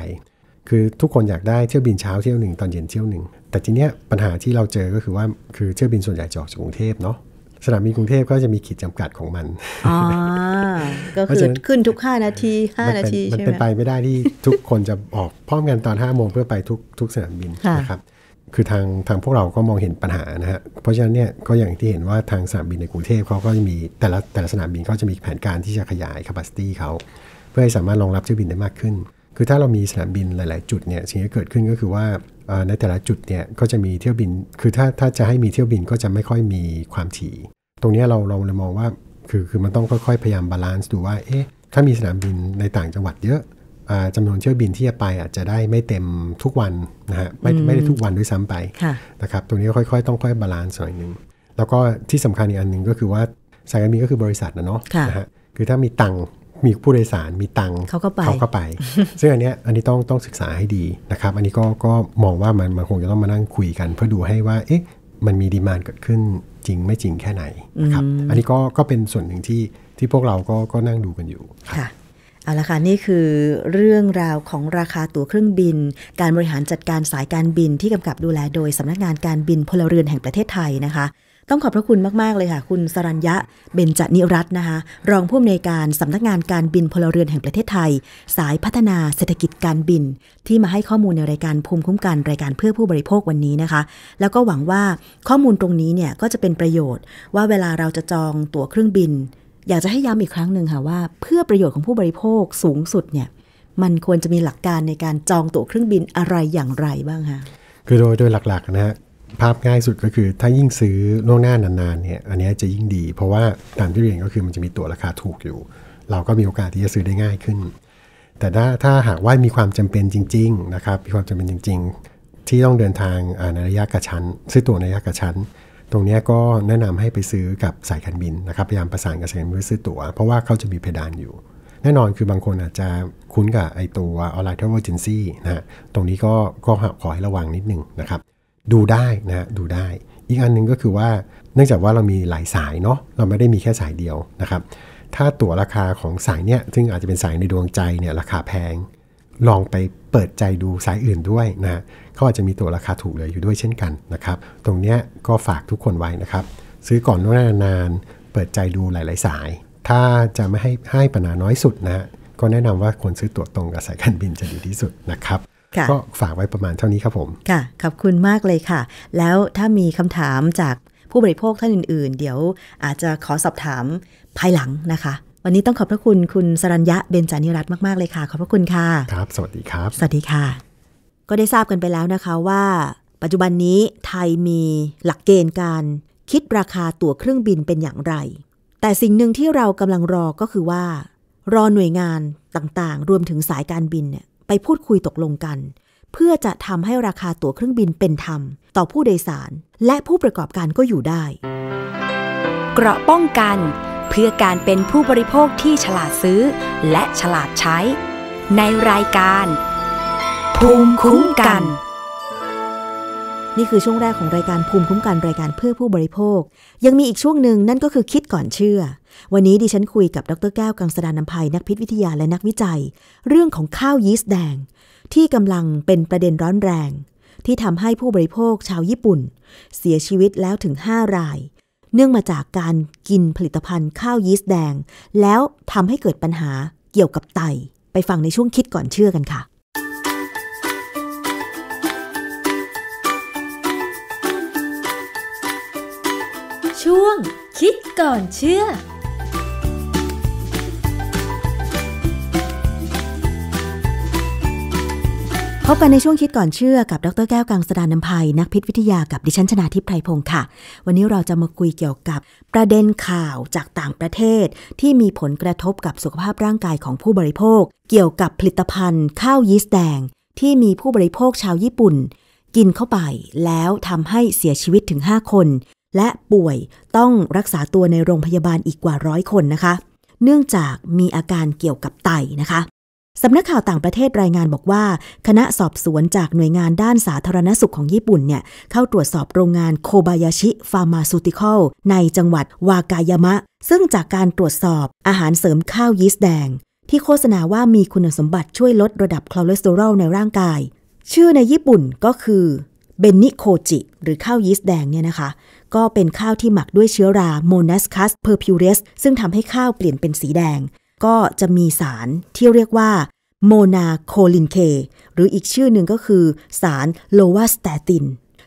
คือทุกคนอยากได้เที่ยวบินเช้าเที่ยวหนึ่งตอนเย็นเที่ยวหนึ่งแต่ทีเนี้ยปัญหาที่เราเจอ ก็คือว่าคือเที่ยวบินส่วนใหญ่จะออกจากกรุงเทพเนาะสนามบินกรุงเทพก็จะมีขีดจำกัดของมันก็คือขึ้นทุก5นาที5นาทีใช่ไหมันเป็นไปไม่ได้ที่ทุกคนจะออกพร้อมกันตอน5โมงเพื่อไปทุกทุกสนามบินนะครับคือทางทางพวกเราก็มองเห็นปัญหานะฮะ เพราะฉะนั้นเนี่ยก็อย่างที่เห็นว่าทางสนามบินในกรุงเทพเขาก็จะมีแต่ละแต่ละสนามบินเขาจะมีแผนการที่จะขยายแคปซิตี้เขาเพื่อให้สามารถรองรับเที่ยวบินได้มากขึ้น คือถ้าเรามีสนามบินหลาย ๆ จุดเนี่ยสิ่งที่เกิดขึ้นก็คือว่าในแต่ละจุดเนี่ยก็จะมีเที่ยวบิน คือถ้าถ้าจะให้มีเที่ยวบินก็จะไม่ค่อยมีความถี่ ตรงนี้เราเราเลยมองว่าคือคือมันต้องค่อย ๆ พยายามบาลานซ์ดูว่าเอ๊ะถ้ามีสนามบินในต่างจังหวัดเยอะจำนวนเที่ยวบินที่จะไปอาจจะได้ไม่เต็มทุกวันนะฮะไม่ไม่ได้ทุกวันด้วยซ้ำไปนะครับตรงนี้ค่อยๆ ต้องค่อยบาลานซ์หน่อยหนึ่งแล้วก็ที่สำคัญอีกอันหนึ่งก็คือว่าสายการบินก็คือบริษัทนะเนาะนะฮะคือถ้ามีตังมีผู้โดยสารมีตังเขาก็ไปเขาก็ไป ซึ่งอันเนี้ยอันนี้ต้องต้องศึกษาให้ดีนะครับอันนี้ก็ก็มองว่ามันมันคงจะต้องมานั่งคุยกันเพื่อดูให้ว่าเอ๊ะมันมีดีมานเกิดขึ้นจริงไม่จริงแค่ไหนนะครับอันนี้ก็ก็เป็นส่วนหนึ่งที่ที่พวกเราก็ก็นั่งดูกันอยู่ค่ะเอาละค่ะนี่คือ เรื่องราวของราคาตั๋วเครื่องบิน การบริหารจัดการสายการบิน ที่กำกับดูแล โดยสำนักงานการบินพลเรือนแห่งประเทศไทยนะคะ ต้องขอบพระคุณมากๆเลยค่ะคุณสรัญญะเบญจนิรัตน์นะคะรองผู้อำนวยการสำนักงานการบินพลเรือนแห่งประเทศไทย สายพัฒนาเศรษฐกิจการบิน ที่มาให้ข้อมูลในรายการภูมิคุ้มกันรายการเพื่อผู้บริโภควันนี้นะคะแล้วก็หวังว่าข้อมูลตรงนี้เนี่ยก็จะเป็นประโยชน์ ว่าเวลาเราจะจองตั๋วเครื่องบินอยากจะให้ย้ำอีกครั้งหนึ่งค่ะว่า เพื่อประโยชน์ของผู้บริโภคสูงสุดเนี่ยมันควรจะมีหลักการในการจองตั๋วเครื่องบินอะไรอย่างไรบ้างคะคือโดยโดยหลักๆนะฮะภาพง่ายสุดก็คือถ้ายิ่งซื้อล่วงหน้านานๆเนี่ยอันนี้จะยิ่งดี เพราะว่าตามที่เรียนก็คือมันจะมีตั๋วราคาถูกอยู่ เราก็มีโอกาสที่จะซื้อได้ง่ายขึ้น แต่ถ้าถ้าหากว่ามีความจำเป็นจริงๆนะครับมีความจำเป็นจริง ๆ ที่ต้องเดินทางในระยะกระชั้น ซื้อตั๋วในระยะกระชั้นตรงนี้ก็แนะนำให้ไปซื้อกับสายการบินนะครับ พยายามประสานกับสายการบินซื้อตั๋วเพราะว่าเขาจะมีเพดานอยู่ แน่นอนคือบางคนอาจจะคุ้นกับไอตัวออนไลน์ทร์เวเจนซี่นะตรงนี้ก็ก็ขอให้ระวังนิดนึงนะครับ ดูได้นะดูได้ อีกอันนึงก็คือว่าเนื่องจากว่าเรามีหลายสายเนาะเราไม่ได้มีแค่สายเดียวนะครับถ้าตั๋วราคาของสายเนี้ยซึ่งอาจจะเป็นสายในดวงใจเนี่ยราคาแพง ลองไปเปิดใจดูสายอื่นด้วยนะเขาอาจจะมีตัวราคาถูกเหลืออยู่ด้วยเช่นกันนะครับ ตรงนี้ก็ฝากทุกคนไว้นะครับ ซื้อก่อนนานาน เปิดใจดูหลาย ๆ สาย ถ้าจะไม่ให้ให้ปัญหาน้อยสุดนะก็แนะนำว่าควรซื้อตั๋วตรงกับสายการบินจะดีที่สุดนะครับก็ฝากไว้ประมาณเท่านี้ครับผมค่ะขอบคุณมากเลยค่ะ แล้วถ้ามีคำถามจากผู้บริโภคท่านอื่นๆ เดี๋ยวอาจจะขอสอบถามภายหลังนะคะ วันนี้ต้องขอบพระคุณคุณสรัญญะเบญจานิรัตน์มากๆเลยค่ะขอบพระคุณค่ะครับ สวัสดีครับสวัสดีค่ะก็ได้ทราบกันไปแล้วนะคะว่า ปัจจุบันนี้ ไทยมีหลักเกณฑ์การ คิดราคาตั๋วเครื่องบินเป็นอย่างไร แต่สิ่งหนึ่งที่เรากำลังรอก็คือว่า รอหน่วยงานต่างๆ รวมถึงสายการบินเนี่ยไปพูดคุยตกลงกัน เพื่อจะทำให้ราคาตั๋วเครื่องบินเป็นธรรม ต่อผู้โดยสาร และผู้ประกอบการก็อยู่ได้เกราะป้องกัน เพื่อการเป็นผู้บริโภคที่ฉลาดซื้อ และฉลาดใช้ ในรายการภูมิคุ้มกัน นี่คือช่วงแรกของรายการภูมิคุ้มกันรายการเพื่อผู้บริโภค ยังมีอีกช่วงหนึ่งนั่นก็คือคิดก่อนเชื่อ วันนี้ดิฉันคุยกับดรแก้วกังสดานนภัยนักพิษวิทยาและนักวิจัย เรื่องของข้าวยีสต์แดง ที่กำลังเป็นประเด็นร้อนแรง ที่ทำให้ผู้บริโภคชาวญี่ปุ่น เสียชีวิตแล้วถึง 5 ราย เนื่องมาจากการกินผลิตภัณฑ์ข้าวยีสต์แดง แล้วทำให้เกิดปัญหาเกี่ยวกับไต ไปฟังในช่วงคิดก่อนเชื่อกันค่ะช่วงคิดก่อนเชื่อพบกันในช่วงคิดก่อนเชื่อกับ ดรแก้วกังสดานนพัย นักพิษวิทยา กับ ดิฉันชนาทิพไพรพงศ์ค่ะ วันนี้เราจะมาคุยเกี่ยวกับประเด็นข่าวจากต่างประเทศ ที่มีผลกระทบกับสุขภาพร่างกายของผู้บริโภค เกี่ยวกับผลิตภัณฑ์ข้าวยีสต์แดงที่มีผู้บริโภคชาวญี่ปุ่น กินเข้าไปแล้วทำให้เสียชีวิตถึง 5 คนและป่วยต้องรักษาตัวในโรงพยาบาลอีกกว่าร้อยคนนะคะ เนื่องจากมีอาการเกี่ยวกับไตนะคะ สำนักข่าวต่างประเทศรายงานบอกว่า คณะสอบสวนจากหน่วยงานด้านสาธารณสุขของญี่ปุ่นเนี่ย เข้าตรวจสอบโรงงานโคบายาชิฟาร์มาซูติคอลในจังหวัดวากายามะ ซึ่งจากการตรวจสอบอาหารเสริมข้าวยีสต์แดง ที่โฆษณาว่ามีคุณสมบัติช่วยลดระดับคอเลสเตอรอลในร่างกาย ชื่อในญี่ปุ่นก็คือเบนนิโคจิหรือข้าวยีสต์แดงเนี่ยนะคะก็เป็นข้าวที่หมักด้วยเชื้อราโมนัสคัสเพอร์พิวเรสซึ่งทำให้ข้าวเปลี่ยนเป็นสีแดง ก็จะมีสารที่เรียกว่าโมนาโคลินเคหรืออีกชื่อหนึ่งก็คือสารโลวาสแตติน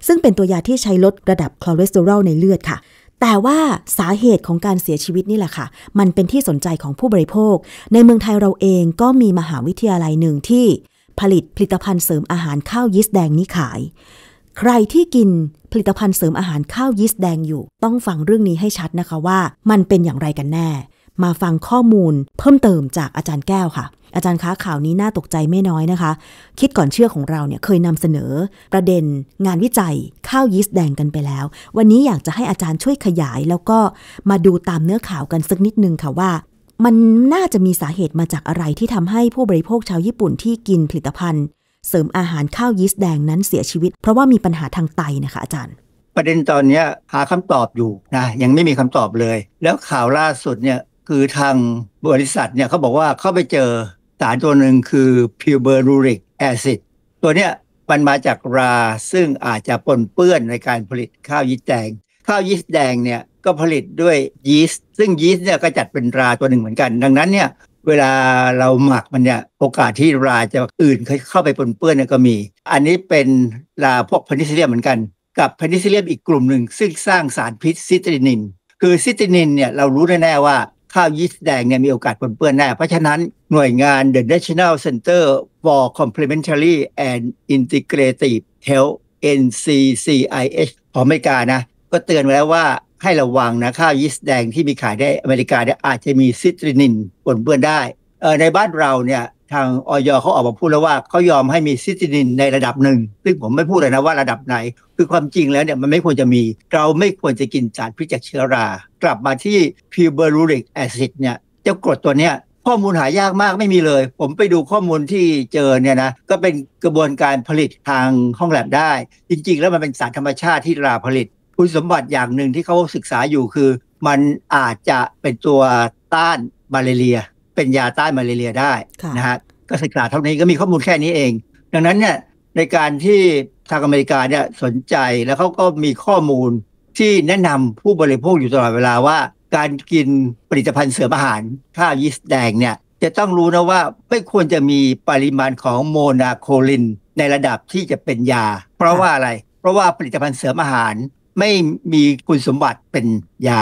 ซึ่งเป็นตัวยาที่ใช้ลดระดับคอเลสเตอรอลในเลือดค่ะ แต่ว่าสาเหตุของการเสียชีวิตนี่แหละค่ะ มันเป็นที่สนใจของผู้บริโภค ในเมืองไทยเราเองก็มีมหาวิทยาลัยหนึ่งที่ ผลิตผลิตภัณฑ์เสริมอาหารข้าวยีสต์แดงนี้ขายใครที่กินผลิตภัณฑ์เสริมอาหารข้าวยีสต์แดงอยู่ ต้องฟังเรื่องนี้ให้ชัดนะคะว่ามันเป็นอย่างไรกันแน่ มาฟังข้อมูลเพิ่มเติมจากอาจารย์แก้วค่ะ อาจารย์คะข่าวนี้น่าตกใจไม่น้อยนะคะ คิดก่อนเชื่อของเราเนี่ยเคยนำเสนอประเด็นงานวิจัยข้าวยีสต์แดงกันไปแล้ว วันนี้อยากจะให้อาจารย์ช่วยขยาย แล้วก็มาดูตามเนื้อข่าวกันสักนิดนึงค่ะว่า มันน่าจะมีสาเหตุมาจากอะไรที่ทำให้ผู้บริโภคชาวญี่ปุ่นที่กินผลิตภัณฑ์เสริมอาหารข้าวยีสต์แดงนั้นเสียชีวิตเพราะว่ามีปัญหาทางไตนะคะอาจารย์ ประเด็นตอนนี้หาคำตอบอยู่นะยังไม่มีคำตอบเลย แล้วข่าวล่าสุดเนี่ยคือทางบริษัทเนี่ยเขาบอกว่าเขาไปเจอสารตัวหนึ่งคือพิวเบอรูริกแอซิดตัวเนี้ยมันมาจากราซึ่งอาจจะปนเปื้อนในการผลิตข้าวยีสต์แดง ข้าวยีสต์แดงเนี่ยก็ผลิตด้วยยีสต์ซึ่งยีสต์เนี่ยก็จัดเป็นราตัวหนึ่งเหมือนกัน ดังนั้นเนี่ยเวลาเราหมักมันเนี่ยโอกาสที่ราจะอื่นเข้าไปปนเปื้อนเนี่ยก็มี อันนี้เป็นราพวกพนิซิเลียมเหมือนกันกับพนิซิเลียมอีกกลุ่มหนึ่ง ซึ่งสร้างสารพิษซิตรินิน คือซิตรินินเนี่ยเรารู้แน่ๆว่าข้าวยีสต์แดงเนี่ยมีโอกาสปนเปื้อนแน่ เพราะฉะนั้นหน่วยงาน The National Center for Complementary and Integrative Health NCCIH ของอเมริกานะก็เตือนไว้แล้วว่าให้ระวังนะ ข้าวยีสต์แดงที่มีขายในอเมริกาเนี่ยอาจจะมีซิตรินินปนเปื้อนได้ในบ้านเราเนี่ยทางออยเขาออกมาพูดแล้วว่า เขายอมให้มีซิตรินินในระดับหนึ่งซึ่งผมไม่พูดเลยนะว่าระดับไหน คือความจริงแล้วเนี่ยมันไม่ควรจะมี เราไม่ควรจะกินสารพิษจากเชื้อรา กลับมาที่พิวเบอรูริกแอซิดเนี่ยเจ้ากรดตัวเนี้ยข้อมูลหายากมากไม่มีเลย ผมไปดูข้อมูลที่เจอเนี่ยนะก็เป็นกระบวนการผลิตทางห้องแลบได้ จริง ๆ แล้วมันเป็นสารธรรมชาติที่ราผลิตคุณสมบัติอย่างหนึ่งที่เขาศึกษาอยู่คือมันอาจจะเป็นตัวต้านมาเรีย เป็นยาต้านมาเรียได้นะฮะก็ศึกษาเท่านี้ก็มีข้อมูลแค่นี้เอง ดังนั้นเนี่ยในการที่ทางอเมริกาเนี่ยสนใจแล้วเขาก็มีข้อมูลที่แนะนำผู้บริโภคอยู่ตลอดเวลาว่า การกินผลิตภัณฑ์เสริมอาหารข้าวยีสต์แดงเนี่ยจะต้องรู้นะว่าไม่ควรจะมีปริมาณของโมนาโคลิน ในระดับที่จะเป็นยา เพราะว่าอะไร เพราะว่าผลิตภัณฑ์เสริมอาหารไม่มีคุณสมบัติเป็นยา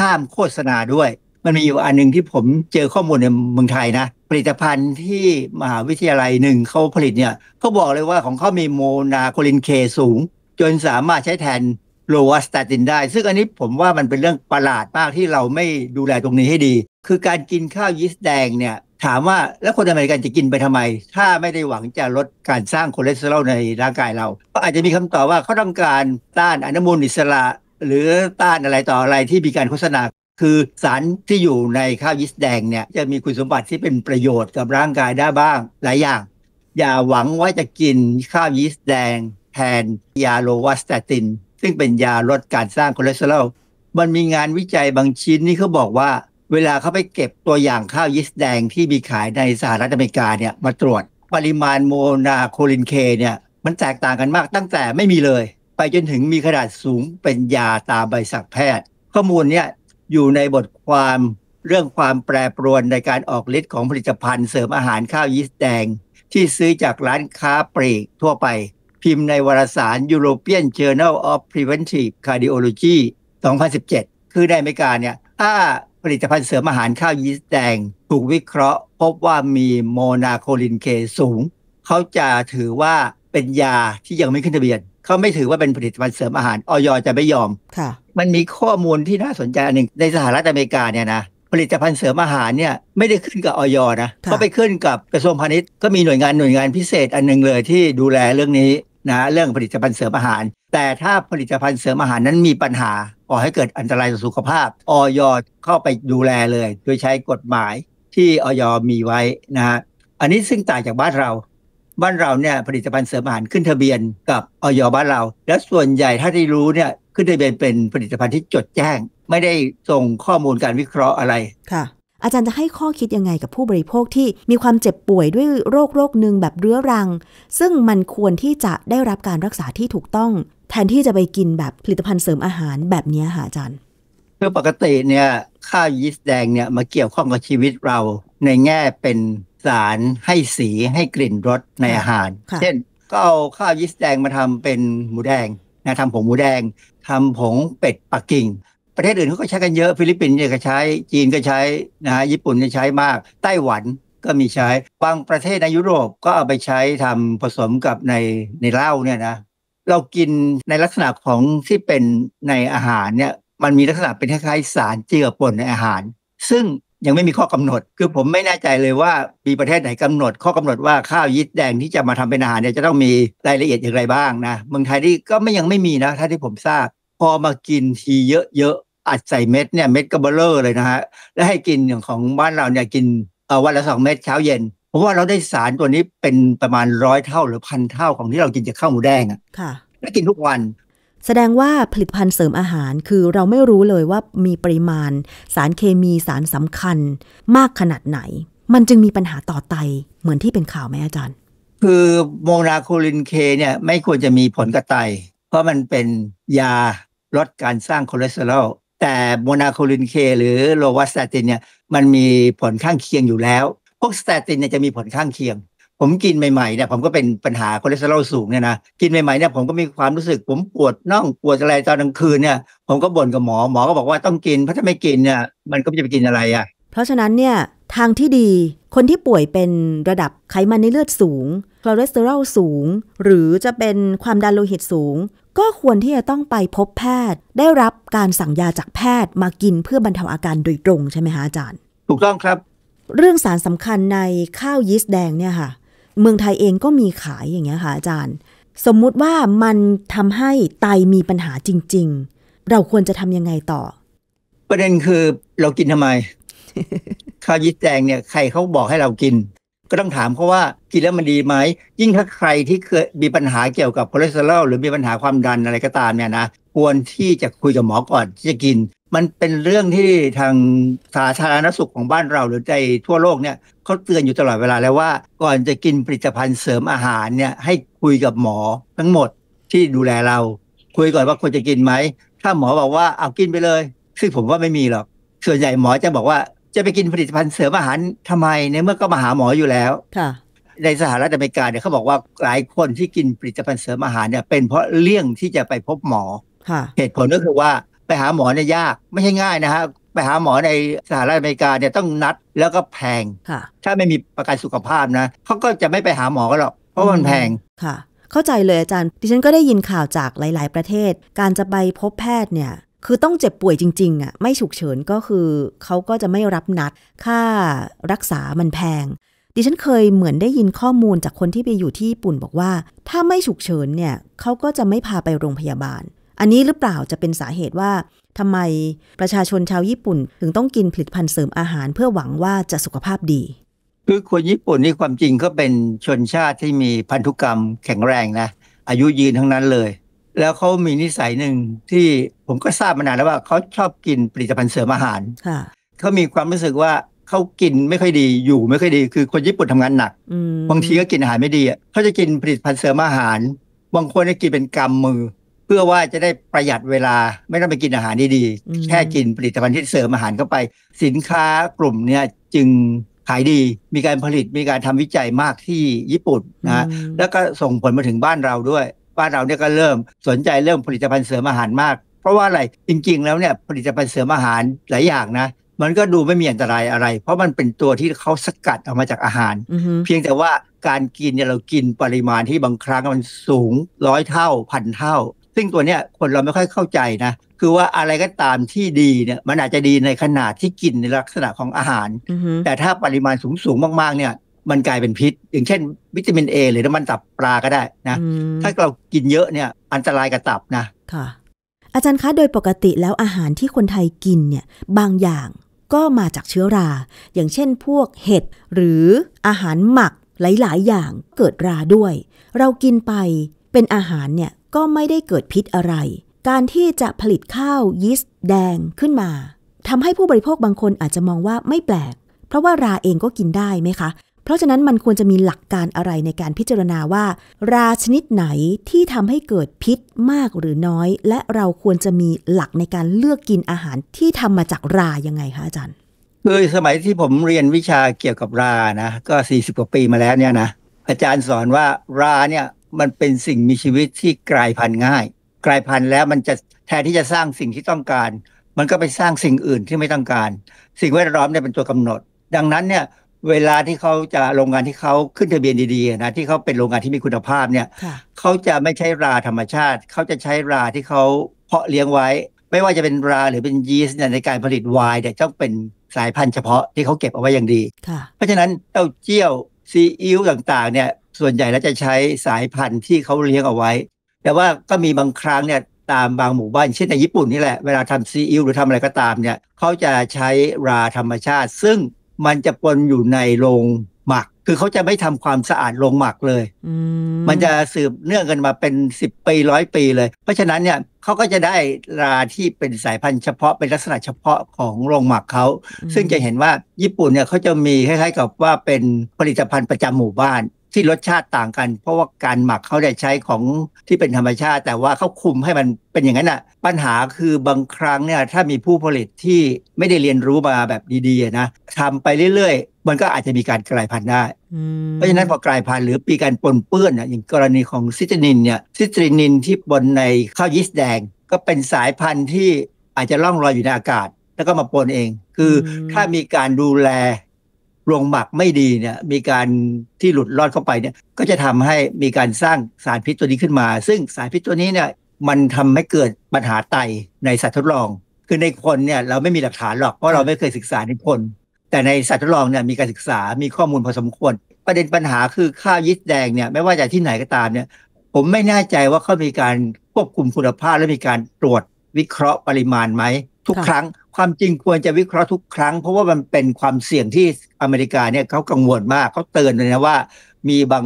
ห้ามโฆษณาด้วย มันมีอยู่อันหนึ่งที่ผมเจอข้อมูลในเมืองไทยนะ ผลิตภัณฑ์ที่มหาวิทยาลัยหนึ่งเขาผลิตเนี่ย เขาบอกเลยว่าของเขามีโมนาโคลินเคสูง จนสามารถใช้แทนโลวาสตาตินได้ ซึ่งอันนี้ผมว่ามันเป็นเรื่องประหลาดมาก ที่เราไม่ดูแลตรงนี้ให้ดี คือการกินข้าวยีสต์แดงเนี่ยถามว่าแล้วคนอเมริกันจะกินไปทำไม ถ้าไม่ได้หวังจะลดการสร้างคอเลสเตอรอลในร่างกายเรา ก็อาจจะมีคำตอบว่าเขาต้องการต้านอนุมูลอิสระ หรือต้านอะไรต่ออะไรที่มีการโฆษณาคือสารที่อยู่ในข้าวยีสต์แดงเนี่ยจะมีคุณสมบัติที่เป็นประโยชน์กับร่างกายได้บ้าง หลายอย่าง อย่าหวังว่าจะกินข้าวยีสต์แดงแทนยาโลวาสตติน ซึ่งเป็นยาลดการสร้างคอเลสเตอรอลมันมีงานวิจัยบางชิ้นนี่เขาบอกว่าเวลาเขาไปเก็บตัวอย่างข้าวยิสแดงที่มีขายในสหรัฐอเมริกาเนี่ยมาตรวจ ปริมาณโมนาโคลินเคเนี่ยมันแตกต่างกันมากตั้งแต่ไม่มีเลย ไปจนถึงมีขนาดสูงเป็นยาตามใบสั่งแพทย์ ข้อมูลเนี่ยอยู่ในบทความ เรื่องความแปรปรวนในการออกฤทธิ์ของผลิตภัณฑ์เสริมอาหารข้าวยีสต์แดง ที่ซื้อจากร้านค้าปลีกทั่วไป พิมพ์ในวารสาร European Journal of Preventive Cardiology 2017 คือในอเมริกาเนี่ยถ้าผลิตภัณฑ์เสริมอาหารข้าวยีสต์แดงถูกวิเคราะห์พบว่ามีโมนาโคลินเคสูง เขาจะถือว่าเป็นยาที่ยังไม่ขึ้นทะเบียนเขาไม่ถือว่าเป็นผลิตภัณฑ์เสริมอาหารออยจะไม่ยอมค่ะ มันมีข้อมูลที่น่าสนใจอันหนึ่งในสหรัฐอเมริกาเนี่ยนะ ผลิตภัณฑ์เสริมอาหารเนี่ยไม่ได้ขึ้นกับออยนะเขาไปขึ้นกับกระทรวงพาณิชย์ ก็มีหน่วยงานหน่วยงานพิเศษอันหนึ่งเลยที่ดูแลเรื่องนี้นะเรื่องผลิตภัณฑ์เสริมอาหาร แต่ถ้าผลิตภัณฑ์เสริมอาหารนั้นมีปัญหาก่อให้เกิดอันตรายต่อสุขภาพออยเข้าไปดูแลเลย โดยใช้กฎหมายที่ออยมีไว้นะฮะอันนี้ซึ่งต่างจากบ้านเรา บ้านเราเนี่ยผลิตภัณฑ์เสริมอาหารขึ้นทะเบียนกับออยบ้านเรา และส่วนใหญ่ถ้าที่รู้เนี่ยขึ้นทะเบียนเป็นผลิตภัณฑ์ที่จดแจ้ง ไม่ได้ส่งข้อมูลการวิเคราะห์อะไรอาจารย์จะให้ข้อคิดยังไงกับผู้บริโภคที่มีความเจ็บป่วยด้วยโรคโรคหนึ่งแบบเรื้อรัง ซึ่งมันควรที่จะได้รับการรักษาที่ถูกต้อง แทนที่จะไปกินแบบผลิตภัณฑ์เสริมอาหารแบบนี้ค่ะอาจารย์คือปกติเนี่ยข้าวยีสต์แดงเนี่ยมาเกี่ยวข้องกับชีวิตเรา ในแง่เป็นสารให้สีให้กลิ่นรสในอาหาร เช่นก็เอาข้าวยีสต์แดงมาทำเป็นหมูแดงนะทำผงหมูแดง ทำผงเป็ดปักกิ่งประเทศอื่นเขาก็ใช้กันเยอะฟิลิปปินส์เนี่ยก็ใช้จีนก็ใช้นะฮะญี่ปุ่นก็ใช้มากไต้หวันก็มีใช้บางประเทศในยุโรป ก็เอาไปใช้ทำผสมกับในในเหล้าเนี่ยนะเรากินในลักษณะของที่เป็นในอาหารเนี่ยมันมีลักษณะเป็นคล้ายๆสารเจือปนในอาหาร ซึ่งยังไม่มีข้อกำหนด คือผมไม่แน่ใจเลยว่ามีประเทศไหนกำหนด ข้อกำหนดว่าข้าวยีสต์แดงที่จะมาทำเป็นอาหารเนี่ยจะต้องมีรายละเอียดอย่างไรบ้างนะเมืองไทยนี่ก็ไม่ยังไม่มีนะถ้าที่ผมทราบพอมากินทีเยอะอัดใส่เม็ดเนี่ย เม็ดกระเบลเลอร์เลยนะฮะ และให้กินอย่างของบ้านเราเนี่ยกินเอวันละสองเม็ดเช้าเย็น เพราะว่าเราได้สารตัวนี้เป็นประมาณร้อยเท่าหรือพันเท่าของที่เรากินจากข้าวหมูแดงอ่ะค่ะและกินทุกวัน แสดงว่าผลิตภัณฑ์เสริมอาหารคือเราไม่รู้เลยว่ามีปริมาณ สารเคมีสารสำคัญมากขนาดไหน มันจึงมีปัญหาต่อไตเหมือนที่เป็นข่าวไหมอาจารย์ คือโมนาโคลินเคเนี่ยไม่ควรจะมีผลกับไตเพราะมันเป็นยาลดการสร้างคอเลสเตอรอลแต่โมนาโคลินเค หรือโลวาสตาตินเนี่ยมันมีผลข้างเคียงอยู่แล้ว พวกสตตินเนี่ยจะมีผลข้างเคียง ผมกินใหม่ๆเนี่ยผมก็เป็นปัญหาคอเลสเตอรอลสูงเนี่ยนะกินใหม่ๆเนี่ยผมก็มีความรู้สึกผมปวดน่องปวดอะไรตอนกลางคืนเนี่ยผมก็บ่นกับหมอหมอก็บอกว่าต้องกินเพราะถ้าไม่กินเนี่ยมันก็จะไปกินอะไรอะ่ะ เพราะฉะนั้นเนี่ยทางที่ดีคนที่ป่วยเป็นระดับไขมันในเลือดสูงคอเลสเตอรอลสูง หรือจะเป็นความดันโลหิตสูงก็ควรที่จะต้องไปพบแพทย์ ได้รับการสั่งยาจากแพทย์มากินเพื่อบรรเทาอาการโดยตรงใช่ไหมคะอาจารย์ ถูกต้องครับ เรื่องสารสำคัญในข้าวยีสต์แดงเนี่ยค่ะ เมืองไทยเองก็มีขายอย่างเงี้ยค่ะ อาจารย์ สมมุติว่ามันทำให้ไตมีปัญหาจริง ๆ เราควรจะทำยังไงต่อ ประเด็นคือเรากินทำไม ข้าวยีสต์แดงเนี่ยใครเขาบอกให้เรากินก็ต้องถามเขาว่ากินแล้วมันดีไหมยิ่งถ้าใครที่เคยมีปัญหาเกี่ยวกับคอเลสเตอรอลหรือมีปัญหาความดันอะไรก็ตามเนี่ยนะ ควรที่จะคุยกับหมอก่อนที่จะกิน มันเป็นเรื่องที่ทางสาธารณสุขของบ้านเราหรือใจทั่วโลกเนี่ยเขาเตือนอยู่ตลอดเวลาแล้วว่า ก่อนจะกินผลิตภัณฑ์เสริมอาหารเนี่ยให้คุยกับหมอทั้งหมดที่ดูแลเรา คุยก่อนว่าควรจะกินไหมถ้าหมอบอกว่าเอากินไปเลย ซึ่งผมว่าไม่มีหรอกส่วนใหญ่หมอจะบอกว่าจะไปกินผลิตภัณฑ์เสริมอาหารทำไมในเมื่อก็มาหาหมออยู่แล้วค่ะ ในสหรัฐอเมริกาเนี่ยเขาบอกว่าหลายคนที่กินผลิตภัณฑ์เสริมอาหารเนี่ยเป็นเพราะเลี่ยงที่จะไปพบหมอเหตุผลก็คือว่า ไปหาหมอเนี่ยยากไม่ใช่ง่ายนะฮะไปหาหมอในสหรัฐอเมริกาเนี่ยต้องนัดแล้วก็แพงถ้าไม่มีประกันสุขภาพนะเขาก็จะไม่ไปหาหมอกันหรอกเพราะมันแพงค่ะ เข้าใจเลยอาจารย์ ดิฉันก็ได้ยินข่าวจากหลาย ๆ ประเทศ การจะไปพบแพทย์เนี่ยคือต้องเจ็บป่วยจริงๆอ่ะไม่ฉุกเฉินก็คือ เขาก็จะไม่รับนัดค่ารักษามันแพง ดิฉันเคยเหมือนได้ยินข้อมูลจากคนที่ไปอยู่ที่ญี่ปุ่นบอกว่า ถ้าไม่ฉุกเฉินเนี่ยเขาก็จะไม่พาไปโรงพยาบาล อันนี้หรือเปล่าจะเป็นสาเหตุว่าทำไมประชาชนชาวญี่ปุ่น ถึงต้องกินผลิตภัณฑ์เสริมอาหารเพื่อหวังว่าจะสุขภาพดีคือคนญี่ปุ่นนี่ความจริงก็เป็นชนชาติที่มีพันธุกรรมแข็งแรงนะอายุยืนทั้งนั้นเลยแล้วเขามีนิสัยหนึ่งที่ผมก็ทราบมานานแล้วว่าเขาชอบกินผลิตภัณฑ์เสริมอาหารเขามีความรู้สึกว่าเขากินไม่ค่อยดีอยู่ ไม่ค่อยดีคือคนญี่ปุ่นทำงานหนักบางทีก็กินอาหารไม่ดีเขาจะกินผลิตภัณฑ์เสริมอาหารบางคนก็กินเป็นกรรมมือ เพื่อว่าจะได้ประหยัดเวลาไม่ต้องไปกินอาหารดีๆแค่กินผลิตภัณฑ์ที่เสริมอาหารเข้าไป สินค้ากลุ่มเนี้ยจึงขายดีมีการผลิตมีการทำวิจัยมากที่ญี่ปุ่นนะแล้วก็ส่งผลมาถึงบ้านเราด้วยบ้านเราเนี่ยก็เริ่มสนใจเรื่องผลิตภัณฑ์เสริมอาหารมาก เพราะว่าอะไรจริงๆ แล้วเนี่ยผลิตภัณฑ์เสริมอาหารหลายอย่างนะ มันก็ดูไม่มีอันตรายอะไร เพราะมันเป็นตัวที่เขาสกัดออกมาจากอาหารเพียงแต่ว่าการกินเนี่ยเรากินปริมาณที่บางครั้งมันสูงร้อยเท่าพันเท่า ซึ่งตัวเนี้ยคนเราไม่ค่อยเข้าใจนะ คือว่าอะไรก็ตามที่ดีเนี่ยมันอาจจะดีในขนาดที่กินในลักษณะของอาหาร แต่ถ้าปริมาณสูงสูงมากๆเนี่ยมันกลายเป็นพิษ อย่างเช่น วิตามินเอหรือน้ำมันตับปลาก็ได้นะ ถ้าเรากินเยอะเนี่ยอันตรายกับตับนะ ค่ะ อาจารย์คะโดยปกติแล้วอาหารที่คนไทยกินเนี่ยบางอย่างก็มาจากเชื้อรา อย่างเช่นพวกเห็ดหรืออาหารหมักหลาย ๆ อย่างเกิดราด้วย เรากินไป เป็นอาหารเนี่ยก็ไม่ได้เกิดพิษอะไร การที่จะผลิตข้าวยีสต์แดงขึ้นมาทำให้ผู้บริโภคบางคนอาจจะมองว่าไม่แปลก เพราะว่าราเองก็กินได้ไหมคะเพราะฉะนั้น มันควรจะมีหลักการอะไรในการพิจารณาว่า ราชนิดไหนที่ทำให้เกิดพิษมากหรือน้อย และเราควรจะมีหลักในการเลือกกินอาหารที่ทำมาจากรายังไงคะอาจารย์คือสมัยที่ผมเรียนวิชาเกี่ยวกับรานะ ก็40กว่าปีมาแล้วเนี่ยนะอาจารย์สอนว่าราเนี่ยมันเป็นสิ่งมีชีวิตที่กลายพันธุ์ง่ายกลายพันธุ์แล้วมันจะแทนที่จะสร้างสิ่งที่ต้องการ มันก็ไปสร้างสิ่งอื่นที่ไม่ต้องการ สิ่งแวดล้อมเนี่ยเป็นตัวกำหนด ดังนั้นเนี่ยเวลาที่เขาจะโรงงานที่เขาขึ้นทะเบียนดีๆนะที่เขาเป็นโรงงานที่มีคุณภาพเนี่ยเขาจะไม่ใช้ราธรรมชาติ เขาจะใช้ราที่เขาเพาะเลี้ยงไว้ ไม่ว่าจะเป็นราหรือเป็นยีสต์ในการผลิตไวน์เนี่ยต้องเป็นสายพันธุ์เฉพาะที่เขาเก็บเอาไว้อย่างดีเพราะฉะนั้นเต้าเจี้ยวซีอิ๊วต่างๆเนี่ยส่วนใหญ่แล้วจะใช้สายพันธุ์ที่เขาเลี้ยงเอาไว้ แต่ว่าก็มีบางครั้งเนี่ยตามบางหมู่บ้านเช่นในญี่ปุ่นนี่แหละเวลาทำซีอิ๊วหรือทำอะไรก็ตามเนี่ยเขาจะใช้ราธรรมชาติ ซึ่งมันจะปนอยู่ในโรงหมัก คือเขาจะไม่ทำความสะอาดโรงหมักเลย มันจะสืบเนื่องกันมาเป็นสิบปีร้อยปีเลย เพราะฉะนั้นเนี่ยเขาก็จะได้ราที่เป็นสายพันธุ์เฉพาะ เป็นลักษณะเฉพาะของโรงหมักเขา ซึ่งจะเห็นว่าญี่ปุ่นเนี่ยเขาจะมีคล้ายๆกับว่าเป็นผลิตภัณฑ์ประจำหมู่บ้านที่รสชาติต่างกัน เพราะว่าการหมักเขาได้ใช้ของที่เป็นธรรมชาติ แต่ว่าเขาคุมให้มันเป็นอย่างนั้นอ่ะปัญหาคือบางครั้งเนี่ยถ้ามีผู้ผลิตที่ไม่ได้เรียนรู้มาแบบดีๆนะทำไปเรื่อย ๆ มันก็อาจจะมีการกลายพันธุ์ได้ เพราะฉะนั้นพอกลายพันธุ์หรือปีการปนเปื้อนอย่างกรณีของซิตรินเนี่ยซิตรินินที่บนในข้าวยีสต์แดงก็เป็นสายพันธุ์ที่อาจจะล่องลอยอยู่ในอากาศ แล้วก็มาปนเอง คือถ้ามีการดูแลโรงหมักไม่ดีเนี่ยมีการที่หลุดรอดเข้าไปเนี่ยก็จะทำให้มีการสร้างสารพิษตัวนี้ขึ้นมา ซึ่งสารพิษตัวนี้เนี่ยมันทำให้เกิดปัญหาไตในสัตว์ทดลอง คือในคนเนี่ยเราไม่มีหลักฐานหรอกเพราะเราไม่เคยศึกษาในคน แต่ในสัตว์ทดลองเนี่ยมีการศึกษา มีข้อมูลพอสมควร ประเด็นปัญหาคือข้าวยิสแดงเนี่ยไม่ว่าจะที่ไหนก็ตามเนี่ยผมไม่แน่ใจว่าเขามีการควบคุมคุณภาพและมีการตรวจวิเคราะห์ปริมาณไหมทุกครั้งความจริงควรจะวิเคราะห์ทุกครั้ง เพราะว่ามันเป็นความเสี่ยงที่อเมริกาเนี่ยเขากังวลมากเขาเตือนเลยนะว่า มีบาง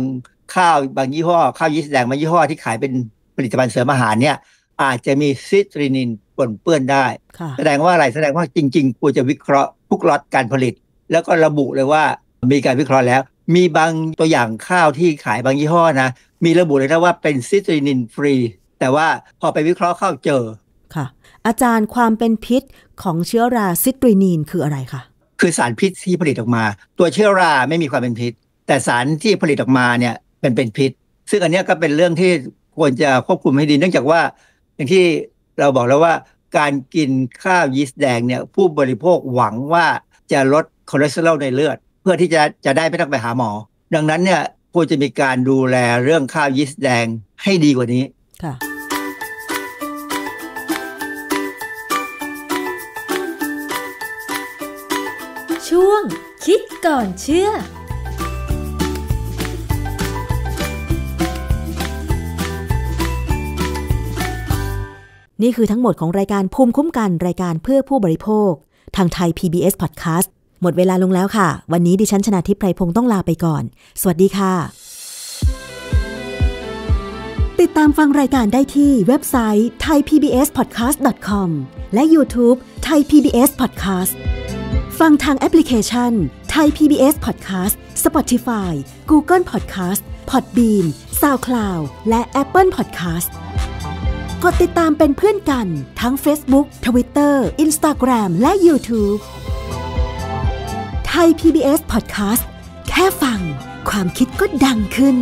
ข้าวบางยี่ห้อข้าวยีสต์แดงบางยี่ห้อที่ขายเป็นผลิตภัณฑ์เสริมอาหารเนี่ยอาจจะมีซิตรินินปนเปื้อนได้ แสดงว่าอะไร แสดงว่าจริง ๆ ควรจะวิเคราะห์ทุกล็อตการผลิต แล้วก็ระบุเลยว่ามีการวิเคราะห์แล้ว มีบางตัวอย่างข้าวที่ขายบางยี่ห้อนะ มีระบุเลยนะว่าเป็นซิตรินินฟรี แต่ว่าพอไปวิเคราะห์ข้าวเจออาจารย์ความเป็นพิษของเชื้อราซิตรีนีนคืออะไรคะ คือสารพิษที่ผลิตออกมา ตัวเชื้อราไม่มีความเป็นพิษ แต่สารที่ผลิตออกมาเนี่ย เป็นเป็นพิษ ซึ่งอันนี้ก็เป็นเรื่องที่ควรจะควบคุมให้ดี เนื่องจากว่า อย่างที่เราบอกแล้วว่า การกินข้าวยีสต์แดงเนี่ย ผู้บริโภคหวังว่าจะลดคอเลสเตอรอลในเลือด เพื่อที่จะจะได้ไม่ต้องไปหาหมอดังนั้นเนี่ยควรจะมีการดูแลเรื่องข้าวยีสต์แดงให้ดีกว่านี้ค่ะิดก่อนเชื่อ นี่คือทั้งหมดของรายการภูมิคุ้มกันรายการเพื่อผู้บริโภค ทางไทย PBS Podcast หมดเวลาลงแล้วค่ะ วันนี้ดิฉันชนะทิพไพรพงศ์ต้องลาไปก่อน สวัสดีค่ะ ติดตามฟังรายการได้ที่เว็บไซต์ thaipbspodcast.com และ YouTube Thai PBS Podcast ฟังทางแอปพลิเคชัน ไทย PBS Podcast Spotify Google Podcast Podbean SoundCloud และ Apple Podcast กดติดตามเป็นเพื่อนกันทั้ง Facebook Twitter Instagram และ YouTube ไทย PBS Podcast แค่ฟังความคิดก็ดังขึ้น